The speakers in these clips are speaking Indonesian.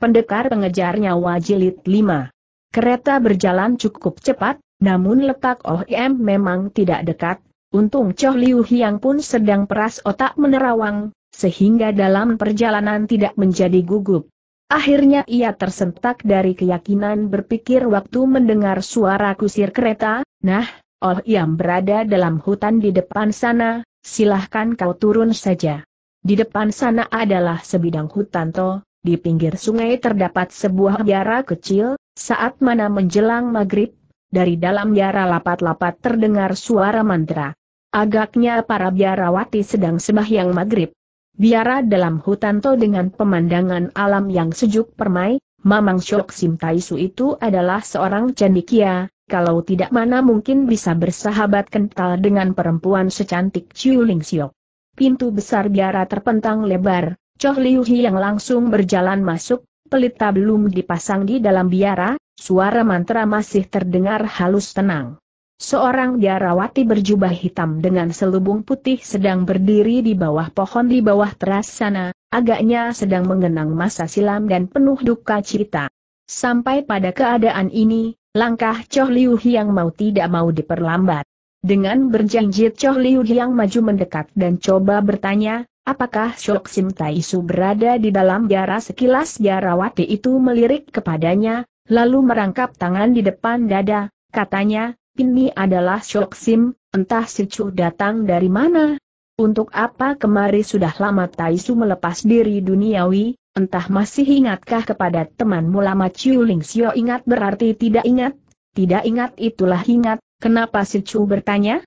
Pendekar pengejar nyawa jilid 5. Kereta berjalan cukup cepat, namun letak OIM memang tidak dekat. Untung Choh Liu Hiang pun sedang peras otak menerawang, sehingga dalam perjalanan tidak menjadi gugup. Akhirnya ia tersentak dari keyakinan berpikir waktu mendengar suara kusir kereta, nah, OIM berada dalam hutan di depan sana, silahkan kau turun saja. Di depan sana adalah sebidang hutan toh, di pinggir sungai terdapat sebuah biara kecil, saat mana menjelang maghrib, dari dalam biara lapat-lapat terdengar suara mantra. Agaknya para biarawati sedang sembahyang maghrib. Biara dalam hutan to dengan pemandangan alam yang sejuk permai, Mamang Syok Sim Taisu itu adalah seorang cendikia, kalau tidak mana mungkin bisa bersahabat kental dengan perempuan secantik Chiu Ling Siok. Pintu besar biara terpentang lebar, Choh Liu yang langsung berjalan masuk, pelita belum dipasang di dalam biara, suara mantra masih terdengar halus tenang. Seorang biarawati berjubah hitam dengan selubung putih sedang berdiri di bawah pohon di bawah teras sana, agaknya sedang mengenang masa silam dan penuh duka cita. Sampai pada keadaan ini, langkah Choh Liu yang mau tidak mau diperlambat. Dengan berjanji Choh Liu yang maju mendekat dan coba bertanya, apakah Shok Sim Taisu berada di dalam biara sekilas Jarawati itu melirik kepadanya, lalu merangkap tangan di depan dada, katanya, ini adalah Shok Sim, entah si Chu datang dari mana. Untuk apa kemari sudah lama Taisu melepas diri duniawi, entah masih ingatkah kepada temanmu lama Chiu Ling Sio ingat berarti tidak ingat, tidak ingat itulah ingat, kenapa si Chu bertanya?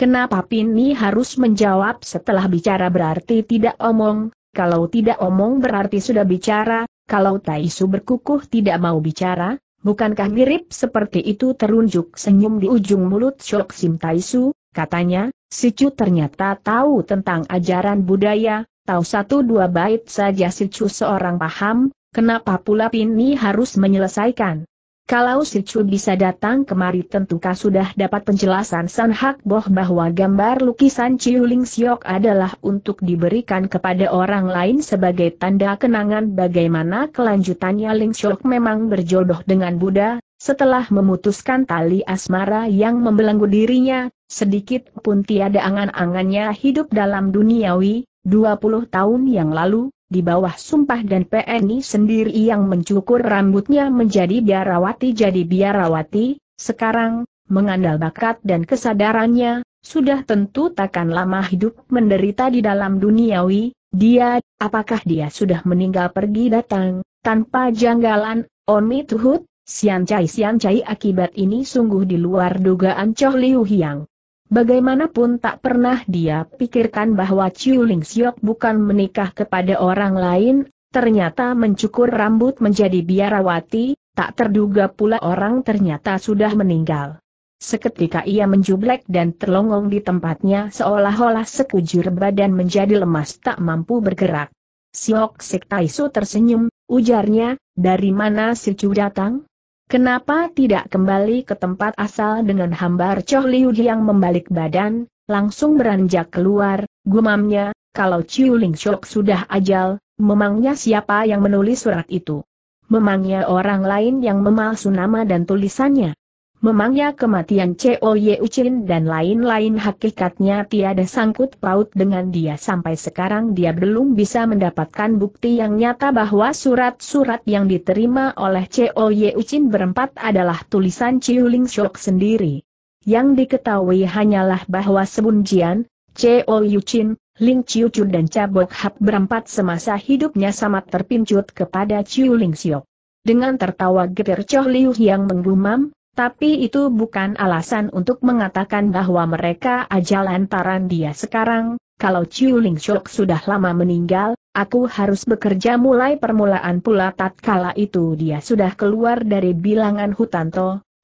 Kenapa Pini harus menjawab setelah bicara berarti tidak omong, kalau tidak omong berarti sudah bicara, kalau Taisu berkukuh tidak mau bicara, bukankah mirip seperti itu terunjuk senyum di ujung mulut Shok Sim Taisu, katanya, si Chu ternyata tahu tentang ajaran budaya, tahu satu dua bait saja si Chu seorang paham, kenapa pula Pini harus menyelesaikan, kalau si Chu bisa datang kemari tentukah sudah dapat penjelasan San Hak Boh bahwa gambar lukisan Chiu Ling Siok adalah untuk diberikan kepada orang lain sebagai tanda kenangan bagaimana kelanjutannya Ling Siok memang berjodoh dengan Buddha, setelah memutuskan tali asmara yang membelenggu dirinya, sedikit pun tiada angan-angannya hidup dalam duniawi, 20 tahun yang lalu, di bawah sumpah dan PNI sendiri yang mencukur rambutnya menjadi biarawati jadi biarawati, sekarang, mengandal bakat dan kesadarannya, sudah tentu takkan lama hidup menderita di dalam duniawi, dia, apakah dia sudah meninggal pergi datang, tanpa janggalan, Omi Tuhut, Sian Cai Sian Cai akibat ini sungguh di luar dugaan Choh Liu Hiang. Bagaimanapun tak pernah dia pikirkan bahwa Chiu Ling Siok bukan menikah kepada orang lain, ternyata mencukur rambut menjadi biarawati, tak terduga pula orang ternyata sudah meninggal. Seketika ia menjublek dan terlongong di tempatnya seolah-olah sekujur badan menjadi lemas tak mampu bergerak. Siok Sik Taisu tersenyum, ujarnya, dari mana Sicu datang? Kenapa tidak kembali ke tempat asal dengan hambar Choh Liu yang membalik badan, langsung beranjak keluar, gumamnya, kalau Chiu Ling Shok sudah ajal, memangnya siapa yang menulis surat itu? Memangnya orang lain yang memalsu nama dan tulisannya? Memangnya kematian Cheo Ye Ucin dan lain-lain hakikatnya tiada sangkut paut dengan dia sampai sekarang dia belum bisa mendapatkan bukti yang nyata bahwa surat-surat yang diterima oleh Cheo Ye Ucin berempat adalah tulisan Chiu Ling Shok sendiri. Yang diketahui hanyalah bahwa Sebun Jian, Cheo Yucin, Ling Chiu Chun dan Cabok Hap berempat semasa hidupnya sama terpincut kepada Chiu Ling Shok. Dengan tertawa getir Choh Liu yang menggumam, tapi itu bukan alasan untuk mengatakan bahwa mereka aja lantaran dia sekarang, kalau Chiu Ling Chok sudah lama meninggal, aku harus bekerja mulai permulaan pula tatkala itu dia sudah keluar dari bilangan hutan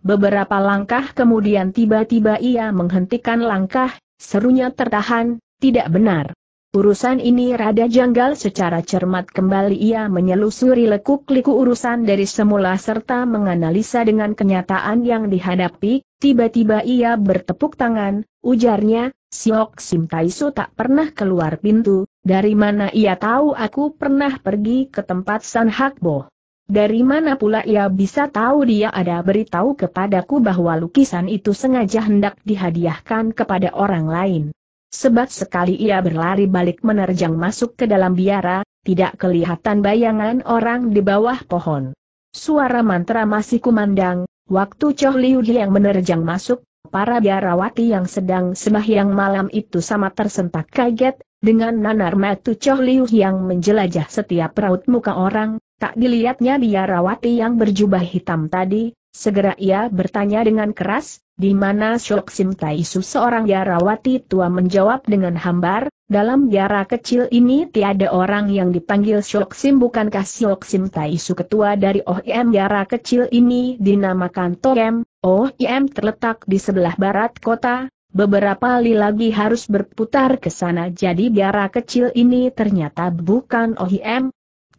Beberapa langkah kemudian tiba-tiba ia menghentikan langkah, serunya tertahan, tidak benar. Urusan ini rada janggal secara cermat kembali ia menyelusuri lekuk-liku urusan dari semula serta menganalisa dengan kenyataan yang dihadapi, tiba-tiba ia bertepuk tangan, ujarnya, Siok Sim Taisu tak pernah keluar pintu, dari mana ia tahu aku pernah pergi ke tempat San Hakbo. Dari mana pula ia bisa tahu dia ada beritahu kepadaku bahwa lukisan itu sengaja hendak dihadiahkan kepada orang lain. Sebat sekali ia berlari balik menerjang masuk ke dalam biara, tidak kelihatan bayangan orang di bawah pohon. Suara mantra masih kumandang, waktu Choh Liu yang menerjang masuk, para biarawati yang sedang sembahyang malam itu sama tersentak kaget, dengan nanar matu Choh Liu yang menjelajah setiap raut muka orang, tak dilihatnya biarawati yang berjubah hitam tadi, Segera ia bertanya dengan keras, di mana Syok Sim Taisu seorang biarawati tua menjawab dengan hambar, dalam biara kecil ini tiada orang yang dipanggil Syok Sim bukankah Syok Sim Taisu ketua dari OIM biara kecil ini dinamakan Toem, OIM terletak di sebelah barat kota, beberapa li lagi harus berputar ke sana jadi biara kecil ini ternyata bukan OIM.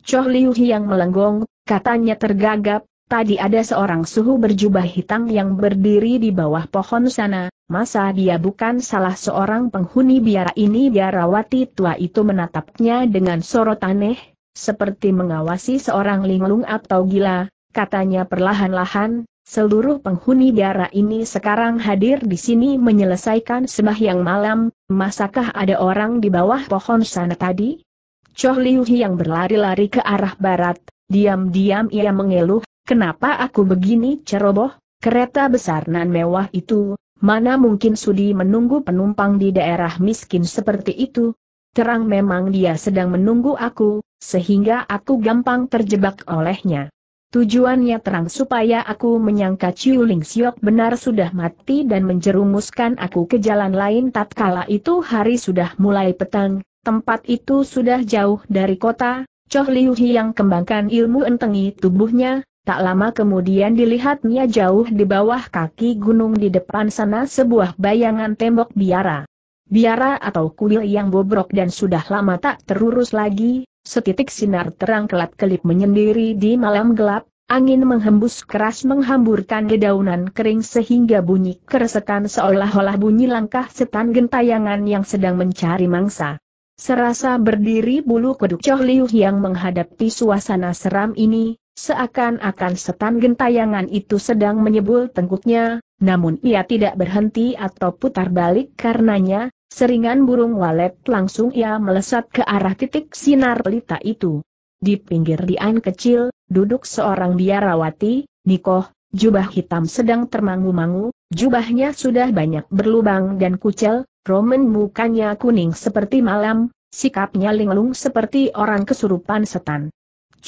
Choh Liu yang melenggong, katanya tergagap, Tadi ada seorang suhu berjubah hitam yang berdiri di bawah pohon sana, masa dia bukan salah seorang penghuni biara ini biarawati tua itu menatapnya dengan sorot aneh, seperti mengawasi seorang linglung atau gila, katanya perlahan-lahan, seluruh penghuni biara ini sekarang hadir di sini menyelesaikan sembahyang malam, masakah ada orang di bawah pohon sana tadi? Choh Liuhi yang berlari-lari ke arah barat, diam-diam ia mengeluh, Kenapa aku begini ceroboh? Kereta besar nan mewah itu, mana mungkin sudi menunggu penumpang di daerah miskin seperti itu? Terang memang dia sedang menunggu aku, sehingga aku gampang terjebak olehnya. Tujuannya terang supaya aku menyangka Chiu Ling Siok benar sudah mati dan menjerumuskan aku ke jalan lain tatkala itu hari sudah mulai petang, tempat itu sudah jauh dari kota, Choh Liu Hi yang kembangkan ilmu entengi tubuhnya, Tak lama kemudian dilihatnya jauh di bawah kaki gunung di depan sana sebuah bayangan tembok biara. Biara atau kuil yang bobrok dan sudah lama tak terurus lagi, setitik sinar terang kelap-kelip menyendiri di malam gelap, angin menghembus keras menghamburkan dedaunan kering sehingga bunyi keresekan seolah-olah bunyi langkah setan gentayangan yang sedang mencari mangsa. Serasa berdiri bulu kuduk Choh Liu yang menghadapi suasana seram ini, Seakan-akan setan gentayangan itu sedang menyebul tengkuknya, namun ia tidak berhenti atau putar balik karenanya, seringan burung walet langsung ia melesat ke arah titik sinar pelita itu. Di pinggir dian kecil, duduk seorang biarawati, Nikoh, jubah hitam sedang termangu-mangu, jubahnya sudah banyak berlubang dan kucel, roman mukanya kuning seperti malam, sikapnya linglung seperti orang kesurupan setan.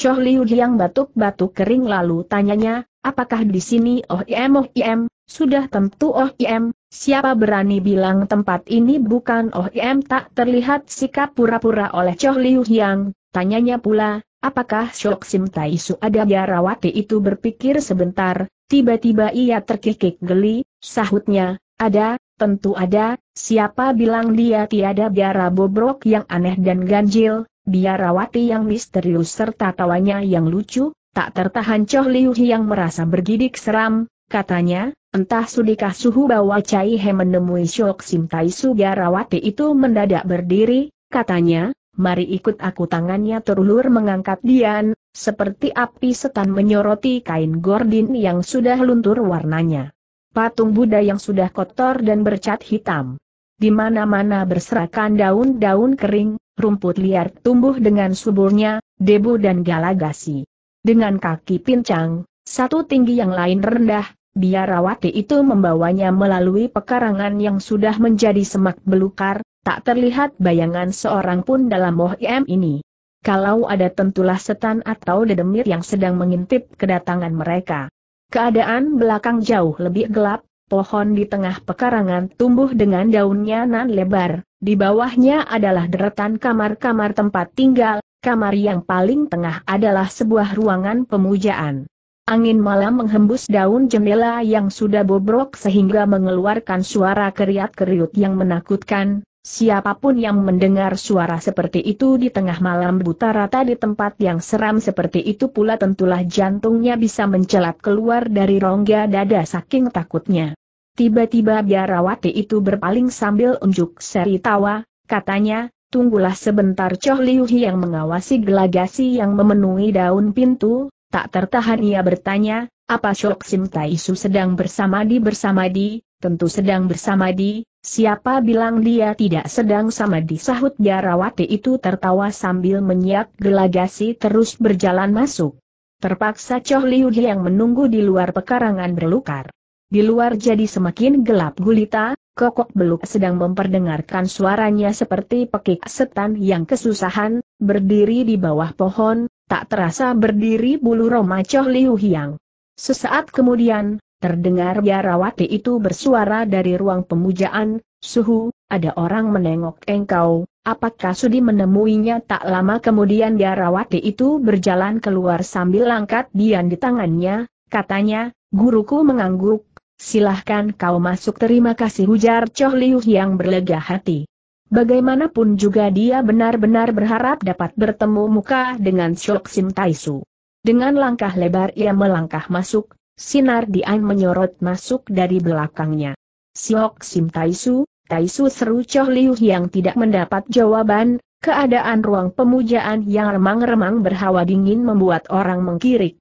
Choh Liu batuk-batuk kering lalu tanyanya, apakah di sini Oh Iem Oh Iem, sudah tentu Oh Iem, siapa berani bilang tempat ini bukan Oh Iem tak terlihat sikap pura-pura oleh Choh Liu Hiang, tanyanya pula, apakah Shok Sim Tai Su ada biarawati itu berpikir sebentar, tiba-tiba ia terkikik geli, sahutnya, ada, tentu ada, siapa bilang dia tiada biara bobrok yang aneh dan ganjil, biarawati yang misterius serta tawanya yang lucu, tak tertahan Choh Liu yang merasa bergidik seram, katanya, entah sudikah suhu bahwa Cai He menemui Syok Sim Tai Su biarawati itu mendadak berdiri, katanya, mari ikut aku tangannya terulur mengangkat Dian, seperti api setan menyoroti kain gordin yang sudah luntur warnanya. Patung Buddha yang sudah kotor dan bercat hitam. Di mana-mana berserakan daun-daun kering, rumput liar tumbuh dengan suburnya, debu dan galagasi. Dengan kaki pincang, satu tinggi yang lain rendah, biarawati itu membawanya melalui pekarangan yang sudah menjadi semak belukar, tak terlihat bayangan seorang pun dalam OIM ini. Kalau ada tentulah setan atau dedemir yang sedang mengintip kedatangan mereka. Keadaan belakang jauh lebih gelap, pohon di tengah pekarangan tumbuh dengan daunnya nan lebar, di bawahnya adalah deretan kamar-kamar tempat tinggal, kamar yang paling tengah adalah sebuah ruangan pemujaan. Angin malam menghembus daun jendela yang sudah bobrok sehingga mengeluarkan suara keriat-keriut yang menakutkan. Siapapun yang mendengar suara seperti itu di tengah malam buta rata di tempat yang seram seperti itu pula tentulah jantungnya bisa mencelat keluar dari rongga dada saking takutnya. Tiba-tiba biarawati itu berpaling sambil unjuk seri tawa, katanya, tunggulah sebentar Choh Liu yang mengawasi gelagasi yang memenuhi daun pintu, tak tertahan ia bertanya, apa Shok Sim Taisu sedang bersamadi bersamadi, tentu sedang bersamadi, siapa bilang dia tidak sedang sama di? sahut biarawati itu tertawa sambil menyiap gelagasi terus berjalan masuk. Terpaksa Choh Liu yang menunggu di luar pekarangan berlukar. Di luar jadi semakin gelap gulita, kokok beluk sedang memperdengarkan suaranya seperti pekik setan yang kesusahan, berdiri di bawah pohon, tak terasa berdiri bulu Roma Choh Liu Hiang. Sesaat kemudian, terdengar biarawati itu bersuara dari ruang pemujaan, Suhu, ada orang menengok engkau, apakah Sudi menemuinya tak lama kemudian biarawati itu berjalan keluar sambil angkat dian di tangannya, katanya, guruku mengangguk, silahkan kau masuk terima kasih hujar Choh Liu yang berlega hati. Bagaimanapun juga dia benar-benar berharap dapat bertemu muka dengan Shok Sim Taisu. Dengan langkah lebar ia melangkah masuk, sinar Dian menyorot masuk dari belakangnya. Shok Sim Taisu, Taisu seru Choh Liu yang tidak mendapat jawaban, keadaan ruang pemujaan yang remang-remang berhawa dingin membuat orang mengkirik.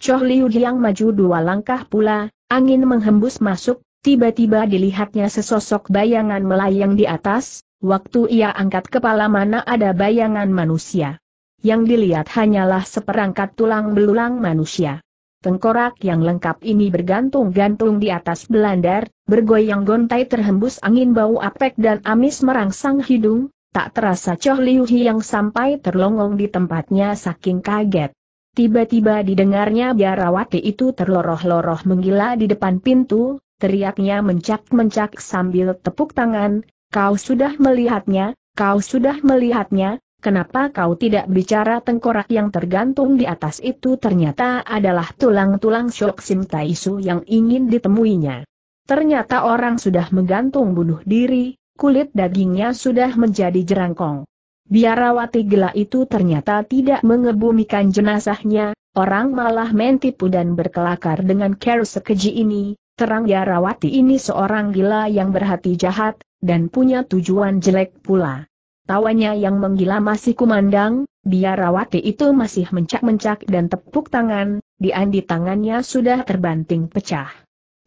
Choh Liu yang maju dua langkah pula, Angin menghembus masuk, tiba-tiba dilihatnya sesosok bayangan melayang di atas, waktu ia angkat kepala mana ada bayangan manusia. Yang dilihat hanyalah seperangkat tulang belulang manusia. Tengkorak yang lengkap ini bergantung-gantung di atas belandar, bergoyang gontai terhembus angin bau apek dan amis merangsang hidung, tak terasa Choh Liu Hiang sampai terlongong di tempatnya saking kaget. Tiba-tiba didengarnya biarawati itu terloroh-loroh menggila di depan pintu, teriaknya mencak-mencak sambil tepuk tangan, kau sudah melihatnya, kau sudah melihatnya, kenapa kau tidak bicara tengkorak yang tergantung di atas itu ternyata adalah tulang-tulang syok Sim Taisu yang ingin ditemuinya. Ternyata orang sudah menggantung bunuh diri, kulit dagingnya sudah menjadi jerangkong. Biarawati gila itu ternyata tidak mengebumikan jenazahnya, orang malah mentipu dan berkelakar dengan care sekeji ini, terang Biarawati ini seorang gila yang berhati jahat, dan punya tujuan jelek pula. Tawanya yang menggila masih kumandang, biarawati itu masih mencak-mencak dan tepuk tangan, di andi tangannya sudah terbanting pecah.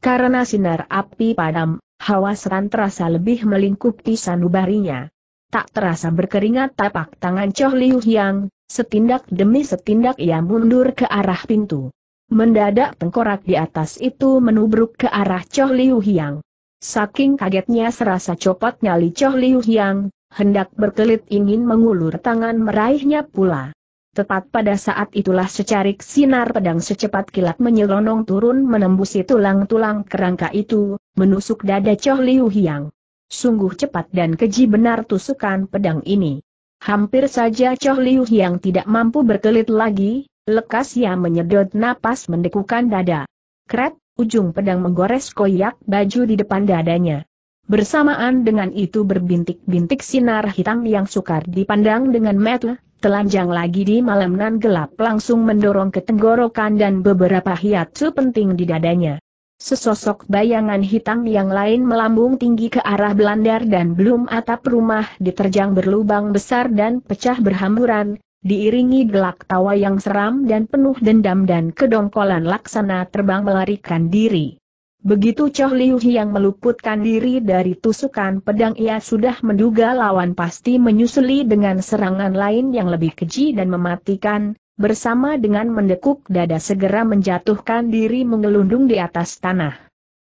Karena sinar api padam, hawa seran terasa lebih melingkupi sanubarinya tak terasa berkeringat tapak tangan Choh Liu Hiang, setindak demi setindak ia mundur ke arah pintu. Mendadak tengkorak di atas itu menubruk ke arah Choh Liu Hiang. Saking kagetnya serasa copot nyali Choh Liu Hiang, hendak berkelit ingin mengulur tangan meraihnya pula. Tepat pada saat itulah secarik sinar pedang secepat kilat menyelonong turun menembusi tulang-tulang kerangka itu, menusuk dada Choh Liu Hiang. Sungguh cepat dan keji benar tusukan pedang ini. Hampir saja Choh Liu yang tidak mampu berkelit lagi, lekas ia menyedot napas mendekukan dada. Kret, ujung pedang menggores koyak baju di depan dadanya. Bersamaan dengan itu berbintik-bintik sinar hitam yang sukar dipandang dengan mata telanjang lagi di malam nan gelap langsung mendorong ke tenggorokan dan beberapa hiatu penting di dadanya. Sesosok bayangan hitam yang lain melambung tinggi ke arah belandar dan belum atap rumah diterjang berlubang besar dan pecah berhamburan, diiringi gelak tawa yang seram dan penuh dendam dan kedongkolan laksana terbang melarikan diri. Begitu Choh Liu yang meluputkan diri dari tusukan pedang ia sudah menduga lawan pasti menyusuli dengan serangan lain yang lebih keji dan mematikan, bersama dengan mendekuk dada segera menjatuhkan diri mengelundung di atas tanah.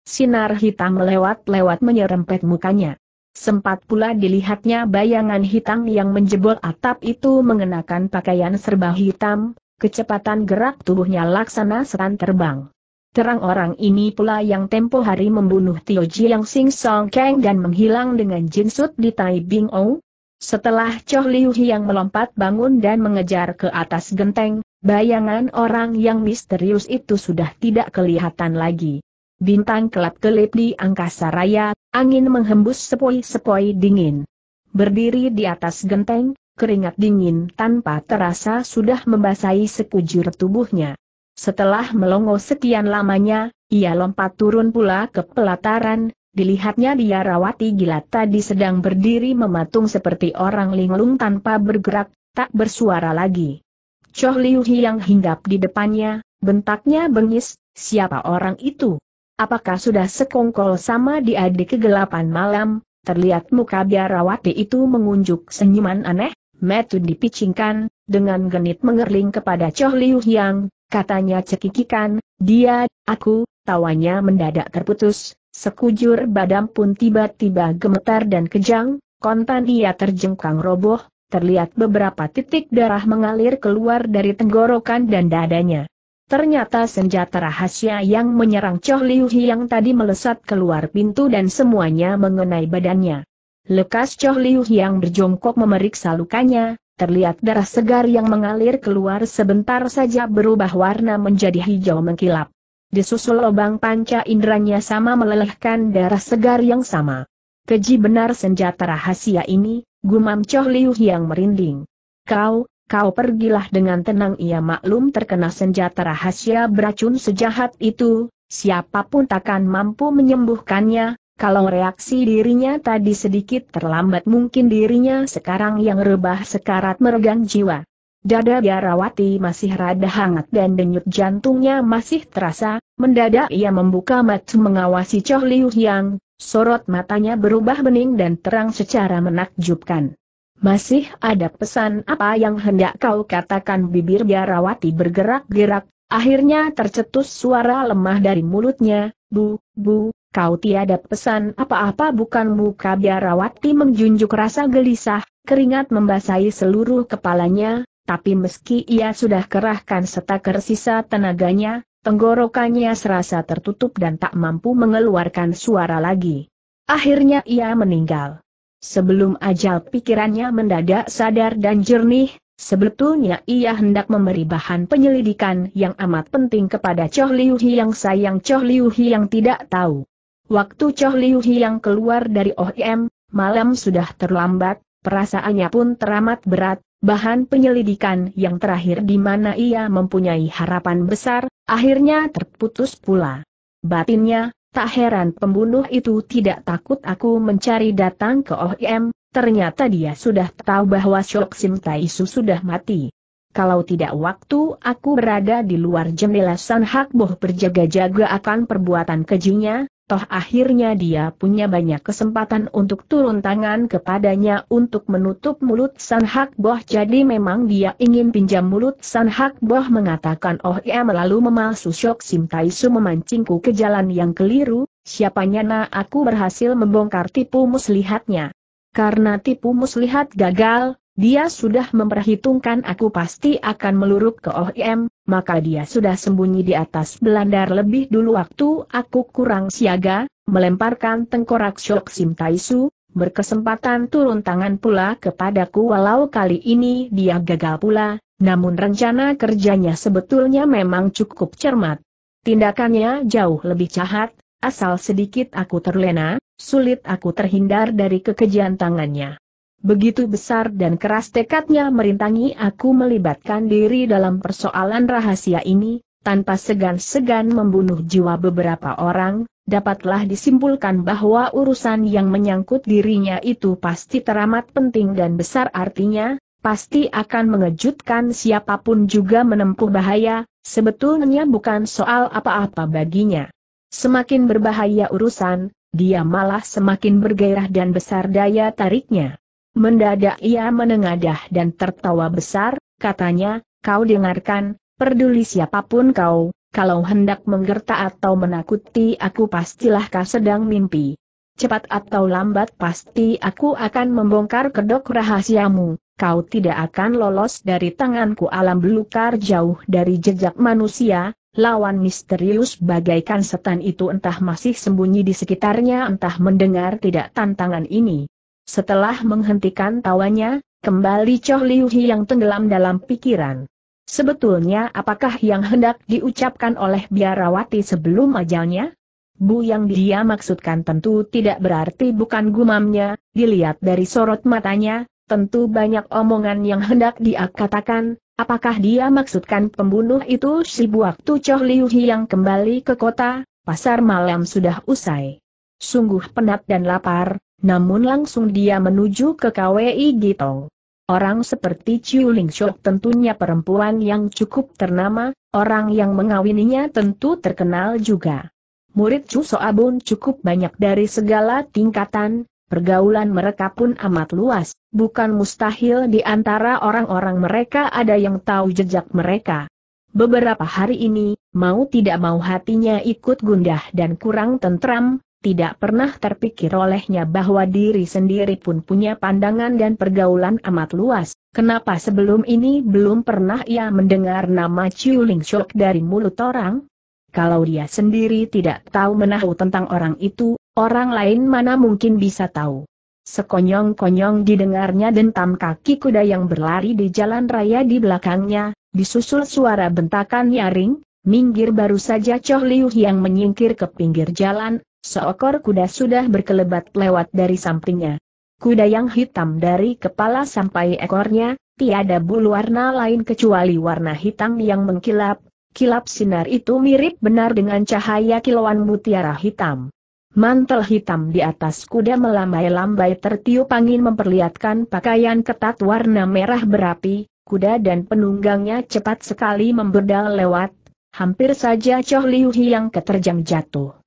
Sinar hitam lewat-lewat menyerempet mukanya. Sempat pula dilihatnya bayangan hitam yang menjebol atap itu mengenakan pakaian serba hitam, kecepatan gerak tubuhnya laksana seran terbang. Terang orang ini pula yang tempo hari membunuh Tio Jiang Sing Song Kang dan menghilang dengan jinsut di Tai Bing Ong, setelah Choh Liu yang melompat bangun dan mengejar ke atas genteng, bayangan orang yang misterius itu sudah tidak kelihatan lagi. Bintang kelap-kelip di angkasa raya, angin menghembus sepoi-sepoi dingin. Berdiri di atas genteng, keringat dingin tanpa terasa sudah membasahi sekujur tubuhnya. Setelah melongo sekian lamanya, ia lompat turun pula ke pelataran, Dilihatnya dia Rawati tadi sedang berdiri mematung seperti orang linglung tanpa bergerak, tak bersuara lagi. Choh Liu Hiang hinggap di depannya, bentaknya bengis, siapa orang itu? Apakah sudah sekongkol sama diadik adik kegelapan malam, terlihat muka biarawati itu mengunjuk senyuman aneh, metu dipicingkan, dengan genit mengerling kepada Choh Liu Hiang, katanya cekikikan, dia, aku, tawanya mendadak terputus, Sekujur badan pun tiba-tiba gemetar dan kejang, kontan ia terjengkang roboh, terlihat beberapa titik darah mengalir keluar dari tenggorokan dan dadanya. Ternyata senjata rahasia yang menyerang Choh Liu yang tadi melesat keluar pintu dan semuanya mengenai badannya. Lekas Choh Liu yang berjongkok memeriksa lukanya, terlihat darah segar yang mengalir keluar sebentar saja berubah warna menjadi hijau mengkilap. Disusul lubang panca inderanya sama melelehkan darah segar yang sama. Keji benar senjata rahasia ini, gumam Choh Liu yang merinding. Kau, kau pergilah dengan tenang ia maklum terkena senjata rahasia beracun sejahat itu, siapapun takkan mampu menyembuhkannya, kalau reaksi dirinya tadi sedikit terlambat mungkin dirinya sekarang yang rebah sekarat meregang jiwa. Dada biarawati masih rada hangat dan denyut jantungnya masih terasa, mendadak ia membuka mata mengawasi Choh Liu Yang, sorot matanya berubah bening dan terang secara menakjubkan. Masih ada pesan apa yang hendak kau katakan bibir biarawati bergerak-gerak, akhirnya tercetus suara lemah dari mulutnya, bu, bu, kau tiada pesan apa-apa bukan muka biarawati menjunjuk rasa gelisah, keringat membasahi seluruh kepalanya, tapi meski ia sudah kerahkan setaker sisa tenaganya, tenggorokannya serasa tertutup dan tak mampu mengeluarkan suara lagi. Akhirnya ia meninggal. Sebelum ajal pikirannya mendadak sadar dan jernih, Sebetulnya ia hendak memberi bahan penyelidikan yang amat penting kepada Choh Liu yang sayang Choh Liu yang tidak tahu. Waktu Choh Liu yang keluar dari OIM, malam sudah terlambat, perasaannya pun teramat berat, Bahan penyelidikan yang terakhir di mana ia mempunyai harapan besar, akhirnya terputus pula. Batinnya, tak heran pembunuh itu tidak takut aku mencari datang ke OIM, ternyata dia sudah tahu bahwa Shok Sim Taisu sudah mati. Kalau tidak waktu aku berada di luar jendela San Hak Boh berjaga-jaga akan perbuatan kejunya. Toh akhirnya dia punya banyak kesempatan untuk turun tangan kepadanya untuk menutup mulut San Hak Boh jadi memang dia ingin pinjam mulut San Hak Boh mengatakan oh ya lalu memalsu Syok Sim su memancingku ke jalan yang keliru, siapanya na aku berhasil membongkar tipu muslihatnya. Karena tipu muslihat gagal, dia sudah memperhitungkan aku pasti akan meluruk ke OIM, oh maka dia sudah sembunyi di atas belandar lebih dulu waktu aku kurang siaga, melemparkan tengkorak Shok Sim Taisu, berkesempatan turun tangan pula kepadaku walau kali ini dia gagal pula, namun rencana kerjanya sebetulnya memang cukup cermat. Tindakannya jauh lebih jahat, asal sedikit aku terlena, sulit aku terhindar dari kekejian tangannya. Begitu besar dan keras tekadnya merintangi aku melibatkan diri dalam persoalan rahasia ini, tanpa segan-segan membunuh jiwa beberapa orang, dapatlah disimpulkan bahwa urusan yang menyangkut dirinya itu pasti teramat penting dan besar artinya, pasti akan mengejutkan siapapun juga menempuh bahaya, sebetulnya bukan soal apa-apa baginya. Semakin berbahaya urusan, dia malah semakin bergairah dan besar daya tariknya. Mendadak ia menengadah dan tertawa besar, katanya, kau dengarkan, peduli siapapun kau, kalau hendak menggerta atau menakuti aku pastilah kau sedang mimpi. Cepat atau lambat pasti aku akan membongkar kedok rahasiamu, kau tidak akan lolos dari tanganku alam belukar jauh dari jejak manusia, lawan misterius bagaikan setan itu entah masih sembunyi di sekitarnya entah mendengar tidak tantangan ini. Setelah menghentikan tawanya, kembali Choh Liu Hi yang tenggelam dalam pikiran. Sebetulnya apakah yang hendak diucapkan oleh biarawati sebelum majalnya? Bu yang dia maksudkan tentu tidak berarti bukan gumamnya, dilihat dari sorot matanya, tentu banyak omongan yang hendak dia katakan, apakah dia maksudkan pembunuh itu si waktu Choh Liu Hi yang kembali ke kota, pasar malam sudah usai. Sungguh penat dan lapar, namun langsung dia menuju ke KWI Gitong. Orang seperti Chiu Ling Shok tentunya perempuan yang cukup ternama, orang yang mengawininya tentu terkenal juga. Murid Chu Soabun cukup banyak dari segala tingkatan, pergaulan mereka pun amat luas, bukan mustahil di antara orang-orang mereka ada yang tahu jejak mereka. Beberapa hari ini, mau tidak mau hatinya ikut gundah dan kurang tentram, tidak pernah terpikir olehnya bahwa diri sendiri pun punya pandangan dan pergaulan amat luas. Kenapa sebelum ini belum pernah ia mendengar nama Chiu Ling Shok dari mulut orang? Kalau dia sendiri tidak tahu menahu tentang orang itu, orang lain mana mungkin bisa tahu. Sekonyong-konyong didengarnya dentam kaki kuda yang berlari di jalan raya di belakangnya, disusul suara bentakan nyaring, Minggir baru saja Choh Liu yang menyingkir ke pinggir jalan, Seekor kuda sudah berkelebat lewat dari sampingnya. Kuda yang hitam dari kepala sampai ekornya, tiada bulu warna lain kecuali warna hitam yang mengkilap. Kilap sinar itu mirip benar dengan cahaya kilauan mutiara hitam. Mantel hitam di atas kuda melambai-lambai tertiup angin memperlihatkan pakaian ketat warna merah berapi, kuda dan penunggangnya cepat sekali memberdal lewat, hampir saja Choh Liu Hiang keterjang jatuh.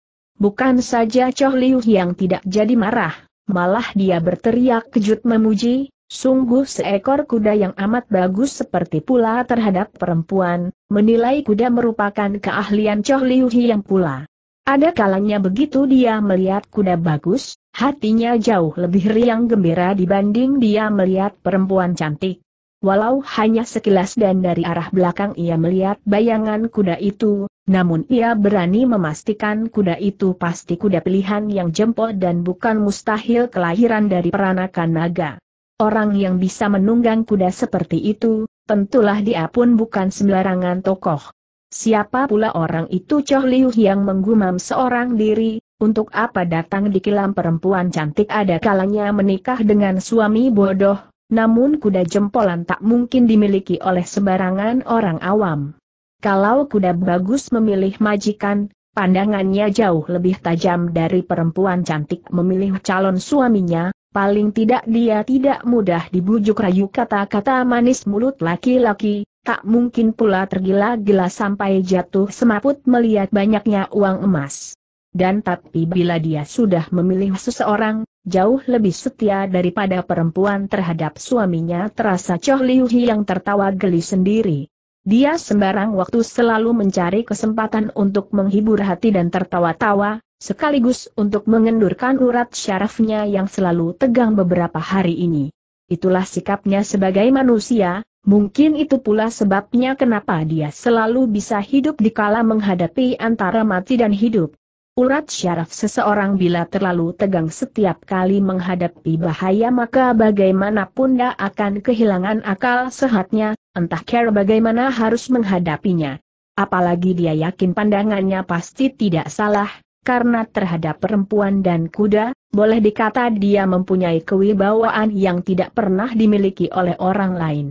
Bukan saja Choh Liu yang tidak jadi marah, malah dia berteriak kejut memuji, sungguh seekor kuda yang amat bagus seperti pula terhadap perempuan, menilai kuda merupakan keahlian Choh Liu yang pula. Ada kalanya begitu dia melihat kuda bagus, hatinya jauh lebih riang gembira dibanding dia melihat perempuan cantik. Walau hanya sekilas dan dari arah belakang ia melihat bayangan kuda itu, namun ia berani memastikan kuda itu pasti kuda pilihan yang jempol dan bukan mustahil kelahiran dari peranakan naga. Orang yang bisa menunggang kuda seperti itu, tentulah dia pun bukan sembarangan tokoh. Siapa pula orang itu Choh Liu yang menggumam seorang diri, untuk apa datang di kilam perempuan cantik ada kalanya menikah dengan suami bodoh, namun kuda jempolan tak mungkin dimiliki oleh sembarangan orang awam. Kalau kuda bagus memilih majikan, pandangannya jauh lebih tajam dari perempuan cantik memilih calon suaminya, paling tidak dia tidak mudah dibujuk rayu kata-kata manis mulut laki-laki, tak mungkin pula tergila-gila sampai jatuh semaput melihat banyaknya uang emas. Dan tapi bila dia sudah memilih seseorang, jauh lebih setia daripada perempuan terhadap suaminya terasa Choh Liu Hi yang tertawa geli sendiri. Dia sembarang waktu selalu mencari kesempatan untuk menghibur hati dan tertawa-tawa, sekaligus untuk mengendurkan urat syarafnya yang selalu tegang beberapa hari ini. Itulah sikapnya sebagai manusia, mungkin itu pula sebabnya kenapa dia selalu bisa hidup di kala menghadapi antara mati dan hidup. Urat syaraf seseorang bila terlalu tegang setiap kali menghadapi bahaya maka bagaimanapun dia akan kehilangan akal sehatnya, entah cara bagaimana harus menghadapinya. Apalagi dia yakin pandangannya pasti tidak salah, karena terhadap perempuan dan kuda, boleh dikata dia mempunyai kewibawaan yang tidak pernah dimiliki oleh orang lain.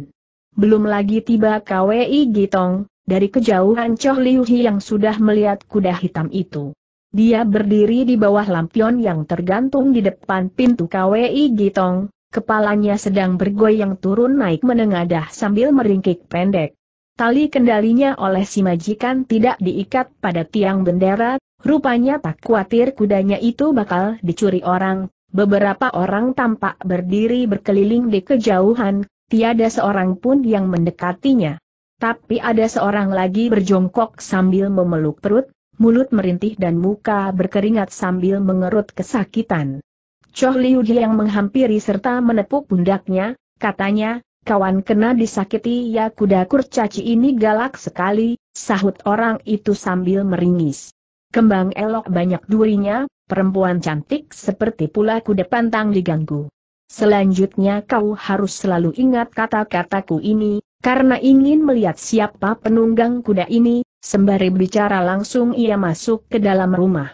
Belum lagi tiba KWI Gitong, dari kejauhan Choh Liu Hi yang sudah melihat kuda hitam itu. Dia berdiri di bawah lampion yang tergantung di depan pintu KWI Gitong, Kepalanya sedang bergoyang turun naik menengadah sambil meringkik pendek. Tali kendalinya oleh si majikan tidak diikat pada tiang bendera, rupanya tak khawatir kudanya itu bakal dicuri orang. Beberapa orang tampak berdiri berkeliling di kejauhan, tiada seorang pun yang mendekatinya. Tapi ada seorang lagi berjongkok sambil memeluk perut, mulut merintih dan muka berkeringat sambil mengerut kesakitan. Choh Liu yang menghampiri serta menepuk pundaknya, katanya, kawan kena disakiti ya kuda kurcaci ini galak sekali, sahut orang itu sambil meringis. Kembang elok banyak durinya, perempuan cantik seperti pula kuda pantang diganggu. Selanjutnya kau harus selalu ingat kata-kataku ini, karena ingin melihat siapa penunggang kuda ini, sembari bicara langsung ia masuk ke dalam rumah.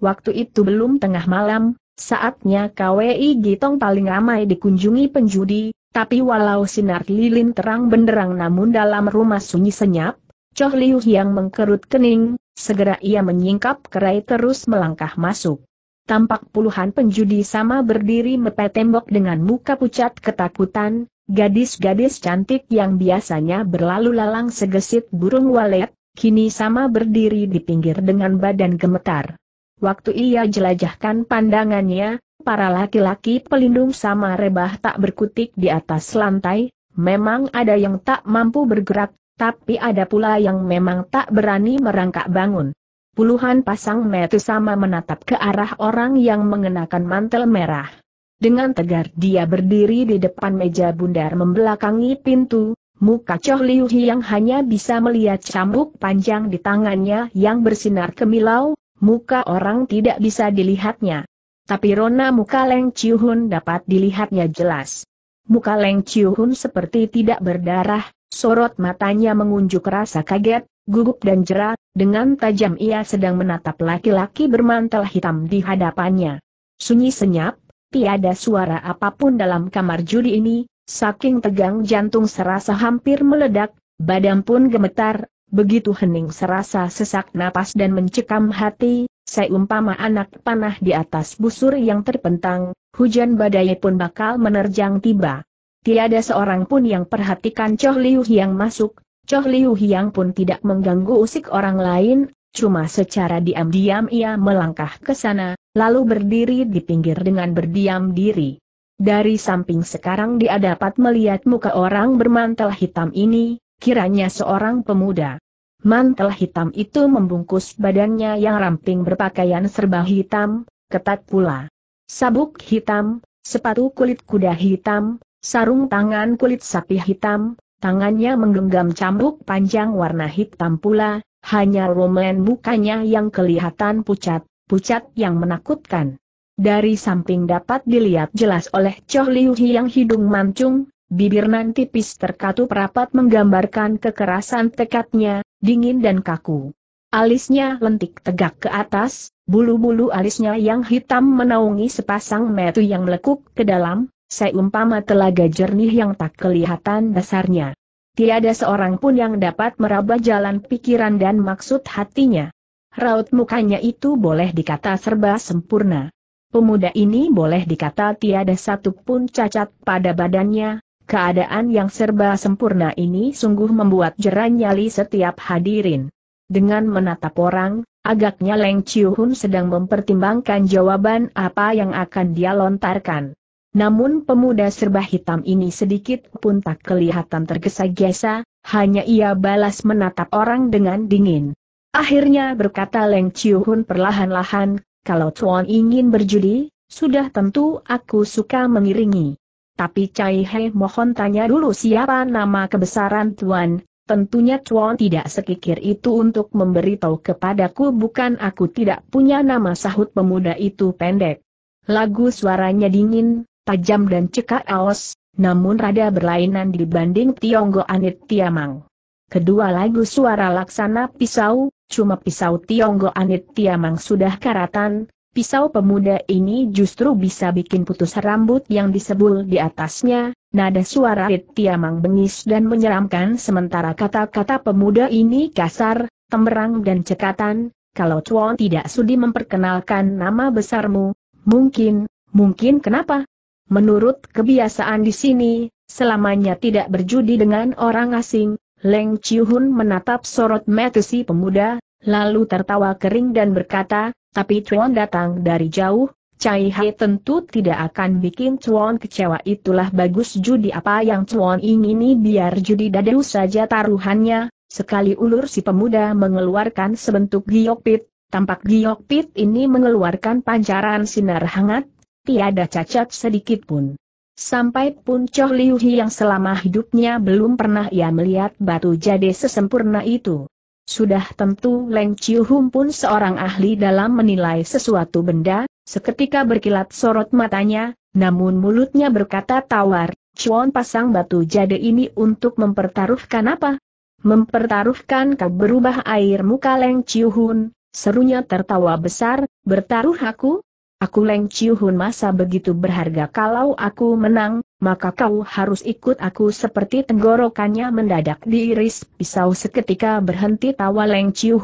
Waktu itu belum tengah malam, Saatnya KWI Gitong paling ramai dikunjungi penjudi, tapi walau sinar lilin terang benderang namun dalam rumah sunyi senyap, Choh Liu yang mengkerut kening, segera ia menyingkap kerai terus melangkah masuk. Tampak puluhan penjudi sama berdiri mepet tembok dengan muka pucat ketakutan, gadis-gadis cantik yang biasanya berlalu lalang segesit burung walet, kini sama berdiri di pinggir dengan badan gemetar. Waktu ia jelajahkan pandangannya, para laki-laki pelindung sama rebah tak berkutik di atas lantai, memang ada yang tak mampu bergerak, tapi ada pula yang memang tak berani merangkak bangun. Puluhan pasang metu sama menatap ke arah orang yang mengenakan mantel merah. Dengan tegar dia berdiri di depan meja bundar membelakangi pintu, muka Choh Liu yang hanya bisa melihat cambuk panjang di tangannya yang bersinar kemilau, muka orang tidak bisa dilihatnya. Tapi rona muka Leng Chiuhun dapat dilihatnya jelas. Muka Leng Chiuhun seperti tidak berdarah, sorot matanya mengunjuk rasa kaget, gugup dan jerat. dengan tajam ia sedang menatap laki-laki bermantel hitam di hadapannya. Sunyi senyap, tiada suara apapun dalam kamar judi ini, saking tegang jantung serasa hampir meledak, badan pun gemetar, begitu hening serasa sesak napas dan mencekam hati, seumpama anak panah di atas busur yang terpentang, hujan badai pun bakal menerjang tiba. Tiada seorang pun yang perhatikan Choh Liu Hiang masuk, Choh Liu Hiang pun tidak mengganggu usik orang lain, cuma secara diam-diam ia melangkah ke sana, lalu berdiri di pinggir dengan berdiam diri. Dari samping sekarang dia dapat melihat muka orang bermantel hitam ini, kiranya seorang pemuda. Mantel hitam itu membungkus badannya yang ramping berpakaian serba hitam, ketat pula. Sabuk hitam, sepatu kulit kuda hitam, sarung tangan kulit sapi hitam, tangannya menggenggam cambuk panjang warna hitam pula, hanya romen mukanya yang kelihatan pucat, pucat yang menakutkan. Dari samping dapat dilihat jelas oleh Choh Liu Hi yang hidung mancung, bibir nan tipis terkatup rapat menggambarkan kekerasan tekadnya, dingin dan kaku. Alisnya lentik tegak ke atas, bulu-bulu alisnya yang hitam menaungi sepasang metu yang melekuk ke dalam, seumpama telaga jernih yang tak kelihatan dasarnya. Tiada seorang pun yang dapat meraba jalan pikiran dan maksud hatinya. Raut mukanya itu boleh dikata serba sempurna. Pemuda ini boleh dikata tiada satu pun cacat pada badannya, Keadaan yang serba sempurna ini sungguh membuat jerah nyali setiap hadirin. Dengan menatap orang, agaknya Leng Chiuhun sedang mempertimbangkan jawaban apa yang akan dia lontarkan. Namun pemuda serba hitam ini sedikit pun tak kelihatan tergesa-gesa, hanya ia balas menatap orang dengan dingin. Akhirnya berkata Leng Chiuhun perlahan-lahan, kalau Tuan ingin berjudi, sudah tentu aku suka mengiringi. Tapi Cai He mohon tanya dulu siapa nama kebesaran Tuan, tentunya Tuan tidak sekikir itu untuk memberitahu kepadaku bukan aku tidak punya nama sahut pemuda itu pendek. Lagu suaranya dingin, tajam dan cekak aos, namun rada berlainan dibanding Tionggo Anit Tiamang. Kedua lagu suara laksana pisau, cuma pisau Tionggo Anit Tiamang sudah karatan, Pisau pemuda ini justru bisa bikin putus rambut yang disebul di atasnya, nada suara Tiamang bengis dan menyeramkan sementara kata-kata pemuda ini kasar, temerang dan cekatan, kalau Chuan tidak sudi memperkenalkan nama besarmu, mungkin, mungkin kenapa? Menurut kebiasaan di sini, selamanya tidak berjudi dengan orang asing, Leng Chiu Hun menatap sorot mata pemuda, lalu tertawa kering dan berkata, tapi Chuan datang dari jauh, Cai Hai tentu tidak akan bikin Chuan kecewa itulah bagus judi apa yang Chuan ingini biar judi dadu saja taruhannya, sekali ulur si pemuda mengeluarkan sebentuk giok pit, tampak giok pit ini mengeluarkan pancaran sinar hangat, tiada cacat sedikit pun. Sampai pun Choh Liu Hi yang selama hidupnya belum pernah ia melihat batu jade sesempurna itu. Sudah tentu Leng Chiu Hum pun seorang ahli dalam menilai sesuatu benda, seketika berkilat sorot matanya, namun mulutnya berkata tawar, Chuan pasang batu jade ini untuk mempertaruhkan apa? Mempertaruhkan kau berubah air muka Leng Chiu Hun, serunya tertawa besar, bertaruh aku? Aku Leng Chiu Hun masa begitu berharga kalau aku menang, maka kau harus ikut aku seperti tenggorokannya mendadak diiris pisau seketika berhenti tawa Leng Chiu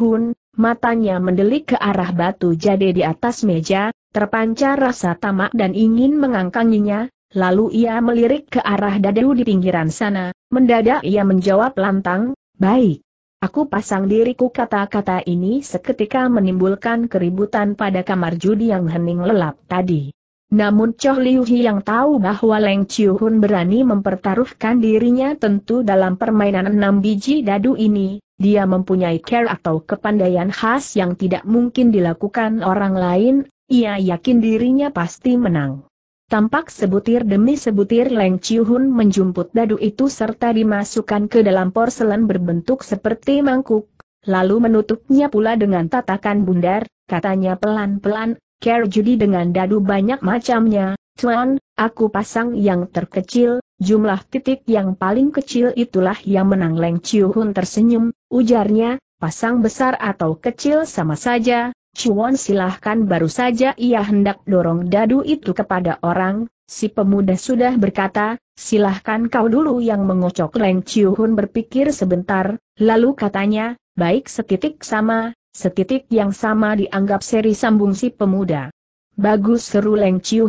matanya mendelik ke arah batu jade di atas meja, terpancar rasa tamak dan ingin mengangkanginya, lalu ia melirik ke arah dadu di pinggiran sana, mendadak ia menjawab lantang, baik. Aku pasang diriku kata-kata ini seketika menimbulkan keributan pada kamar judi yang hening lelap tadi. Namun Choh Liu yang tahu bahwa Leng Chiu Hun berani mempertaruhkan dirinya tentu dalam permainan enam biji dadu ini, dia mempunyai care atau kepandaian khas yang tidak mungkin dilakukan orang lain, ia yakin dirinya pasti menang. Tampak sebutir demi sebutir Leng Hun menjumput dadu itu serta dimasukkan ke dalam porselen berbentuk seperti mangkuk, lalu menutupnya pula dengan tatakan bundar, katanya pelan-pelan, care judi dengan dadu banyak macamnya, Tuan, aku pasang yang terkecil, jumlah titik yang paling kecil itulah yang menang Leng Chiu Hun tersenyum, ujarnya, pasang besar atau kecil sama saja, Chuan silahkan baru saja ia hendak dorong dadu itu kepada orang, si pemuda sudah berkata, silahkan kau dulu yang mengocok Leng Chiu Hun berpikir sebentar, lalu katanya, baik setitik sama, Setitik yang sama dianggap seri sambung si pemuda. Bagus seru Leng Chiu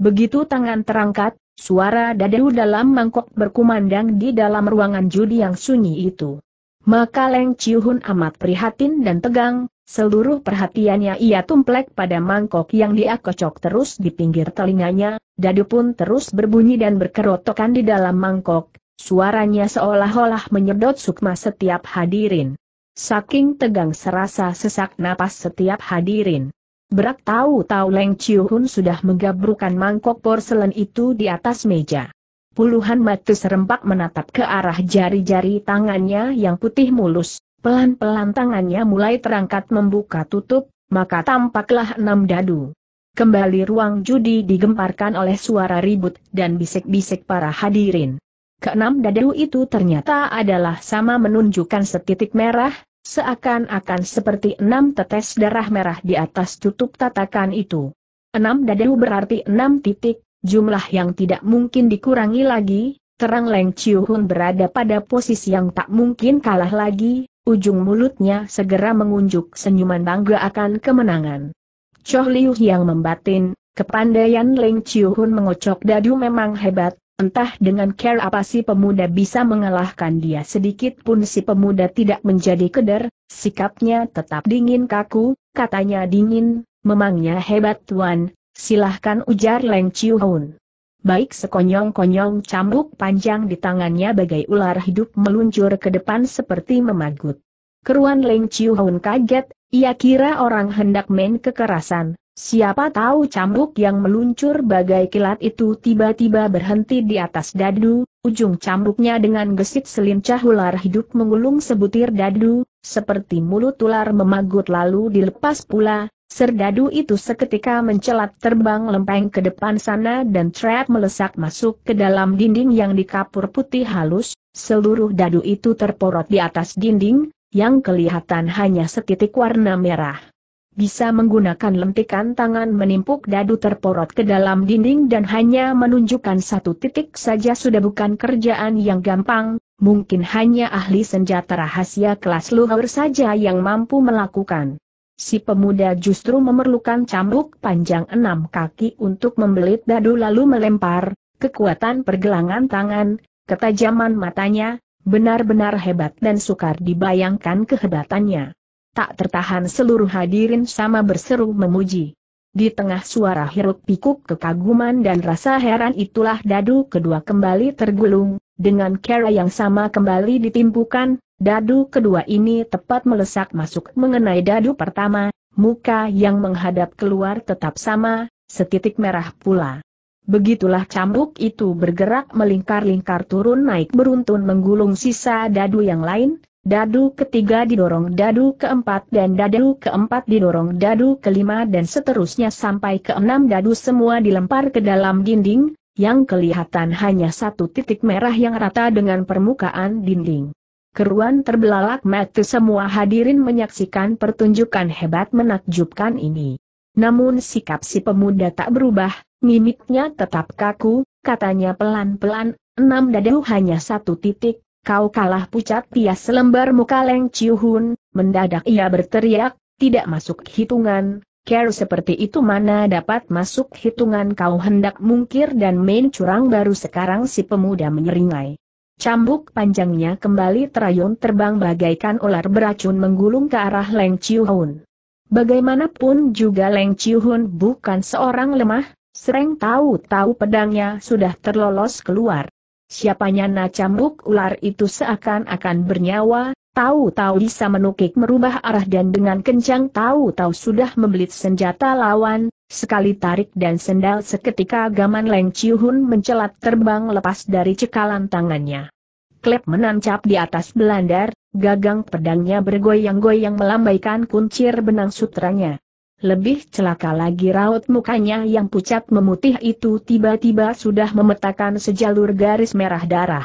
Begitu tangan terangkat, suara dadu dalam mangkok berkumandang di dalam ruangan judi yang sunyi itu. Maka Leng Chiu Hun amat prihatin dan tegang, seluruh perhatiannya ia tumplek pada mangkok yang dia kocok terus di pinggir telinganya, dadu pun terus berbunyi dan berkerotokan di dalam mangkok, suaranya seolah-olah menyedot sukma setiap hadirin. Saking tegang serasa sesak napas setiap hadirin. Berak tahu-tahu Leng Chiu Hun sudah menggabrukan mangkok porselen itu di atas meja. Puluhan mata serempak menatap ke arah jari-jari tangannya yang putih mulus. Pelan-pelan tangannya mulai terangkat membuka tutup, maka tampaklah enam dadu. Kembali ruang judi digemparkan oleh suara ribut dan bisik-bisik para hadirin. Keenam dadu itu ternyata adalah sama menunjukkan setitik merah, Seakan-akan seperti enam tetes darah merah di atas tutup tatakan itu. Enam dadahu berarti enam titik, jumlah yang tidak mungkin dikurangi lagi, terang Leng Chiu Hun berada pada posisi yang tak mungkin kalah lagi, ujung mulutnya segera mengunjuk senyuman bangga akan kemenangan. Choh Liu yang membatin, kepandaian Leng Chiu Hun mengocok dadu memang hebat, Entah dengan care apa si pemuda bisa mengalahkan dia sedikit pun si pemuda tidak menjadi keder, sikapnya tetap dingin kaku, katanya dingin, memangnya hebat tuan, silahkan ujar Leng Chiu Baik sekonyong-konyong cambuk panjang di tangannya bagai ular hidup meluncur ke depan seperti memagut. Keruan Leng Chiu kaget, ia kira orang hendak main kekerasan, Siapa tahu cambuk yang meluncur bagai kilat itu tiba-tiba berhenti di atas dadu, ujung cambuknya dengan gesit selincah ular hidup mengulung sebutir dadu, seperti mulut ular memagut lalu dilepas pula, serdadu itu seketika mencelat terbang lempeng ke depan sana dan trap melesak masuk ke dalam dinding yang dikapur putih halus, seluruh dadu itu terporot di atas dinding, yang kelihatan hanya setitik warna merah bisa menggunakan lentikan tangan menimpuk dadu terporot ke dalam dinding dan hanya menunjukkan satu titik saja sudah bukan kerjaan yang gampang, mungkin hanya ahli senjata rahasia kelas luhur saja yang mampu melakukan. Si pemuda justru memerlukan cambuk panjang enam kaki untuk membelit dadu lalu melempar, kekuatan pergelangan tangan, ketajaman matanya, benar-benar hebat dan sukar dibayangkan kehebatannya. Tak tertahan seluruh hadirin sama berseru memuji. Di tengah suara hiruk pikuk kekaguman dan rasa heran itulah dadu kedua kembali tergulung, dengan cara yang sama kembali ditimpukan, dadu kedua ini tepat melesak masuk mengenai dadu pertama, muka yang menghadap keluar tetap sama, setitik merah pula. Begitulah cambuk itu bergerak melingkar-lingkar turun naik beruntun menggulung sisa dadu yang lain, Dadu ketiga didorong dadu keempat dan dadu keempat didorong dadu kelima dan seterusnya sampai keenam dadu semua dilempar ke dalam dinding, yang kelihatan hanya satu titik merah yang rata dengan permukaan dinding. Keruan terbelalak mata semua hadirin menyaksikan pertunjukan hebat menakjubkan ini. Namun sikap si pemuda tak berubah, mimiknya tetap kaku, katanya pelan-pelan, enam dadu hanya satu titik, Kau kalah pucat pias selembar muka Leng Chiu Hun. mendadak ia berteriak, tidak masuk hitungan, care seperti itu mana dapat masuk hitungan kau hendak mungkir dan main curang baru sekarang si pemuda menyeringai. Cambuk panjangnya kembali terayun terbang bagaikan ular beracun menggulung ke arah Leng Chiu Hun. Bagaimanapun juga Leng Chiu Hun bukan seorang lemah, Sering tahu-tahu pedangnya sudah terlolos keluar. Siapanya cambuk ular itu seakan-akan bernyawa, tahu-tahu bisa menukik merubah arah dan dengan kencang tahu-tahu sudah membelit senjata lawan, sekali tarik dan sendal seketika gaman Leng hun mencelat terbang lepas dari cekalan tangannya. Klep menancap di atas belandar, gagang pedangnya bergoyang-goyang melambaikan kuncir benang sutranya. Lebih celaka lagi raut mukanya yang pucat memutih itu tiba-tiba sudah memetakan sejalur garis merah darah.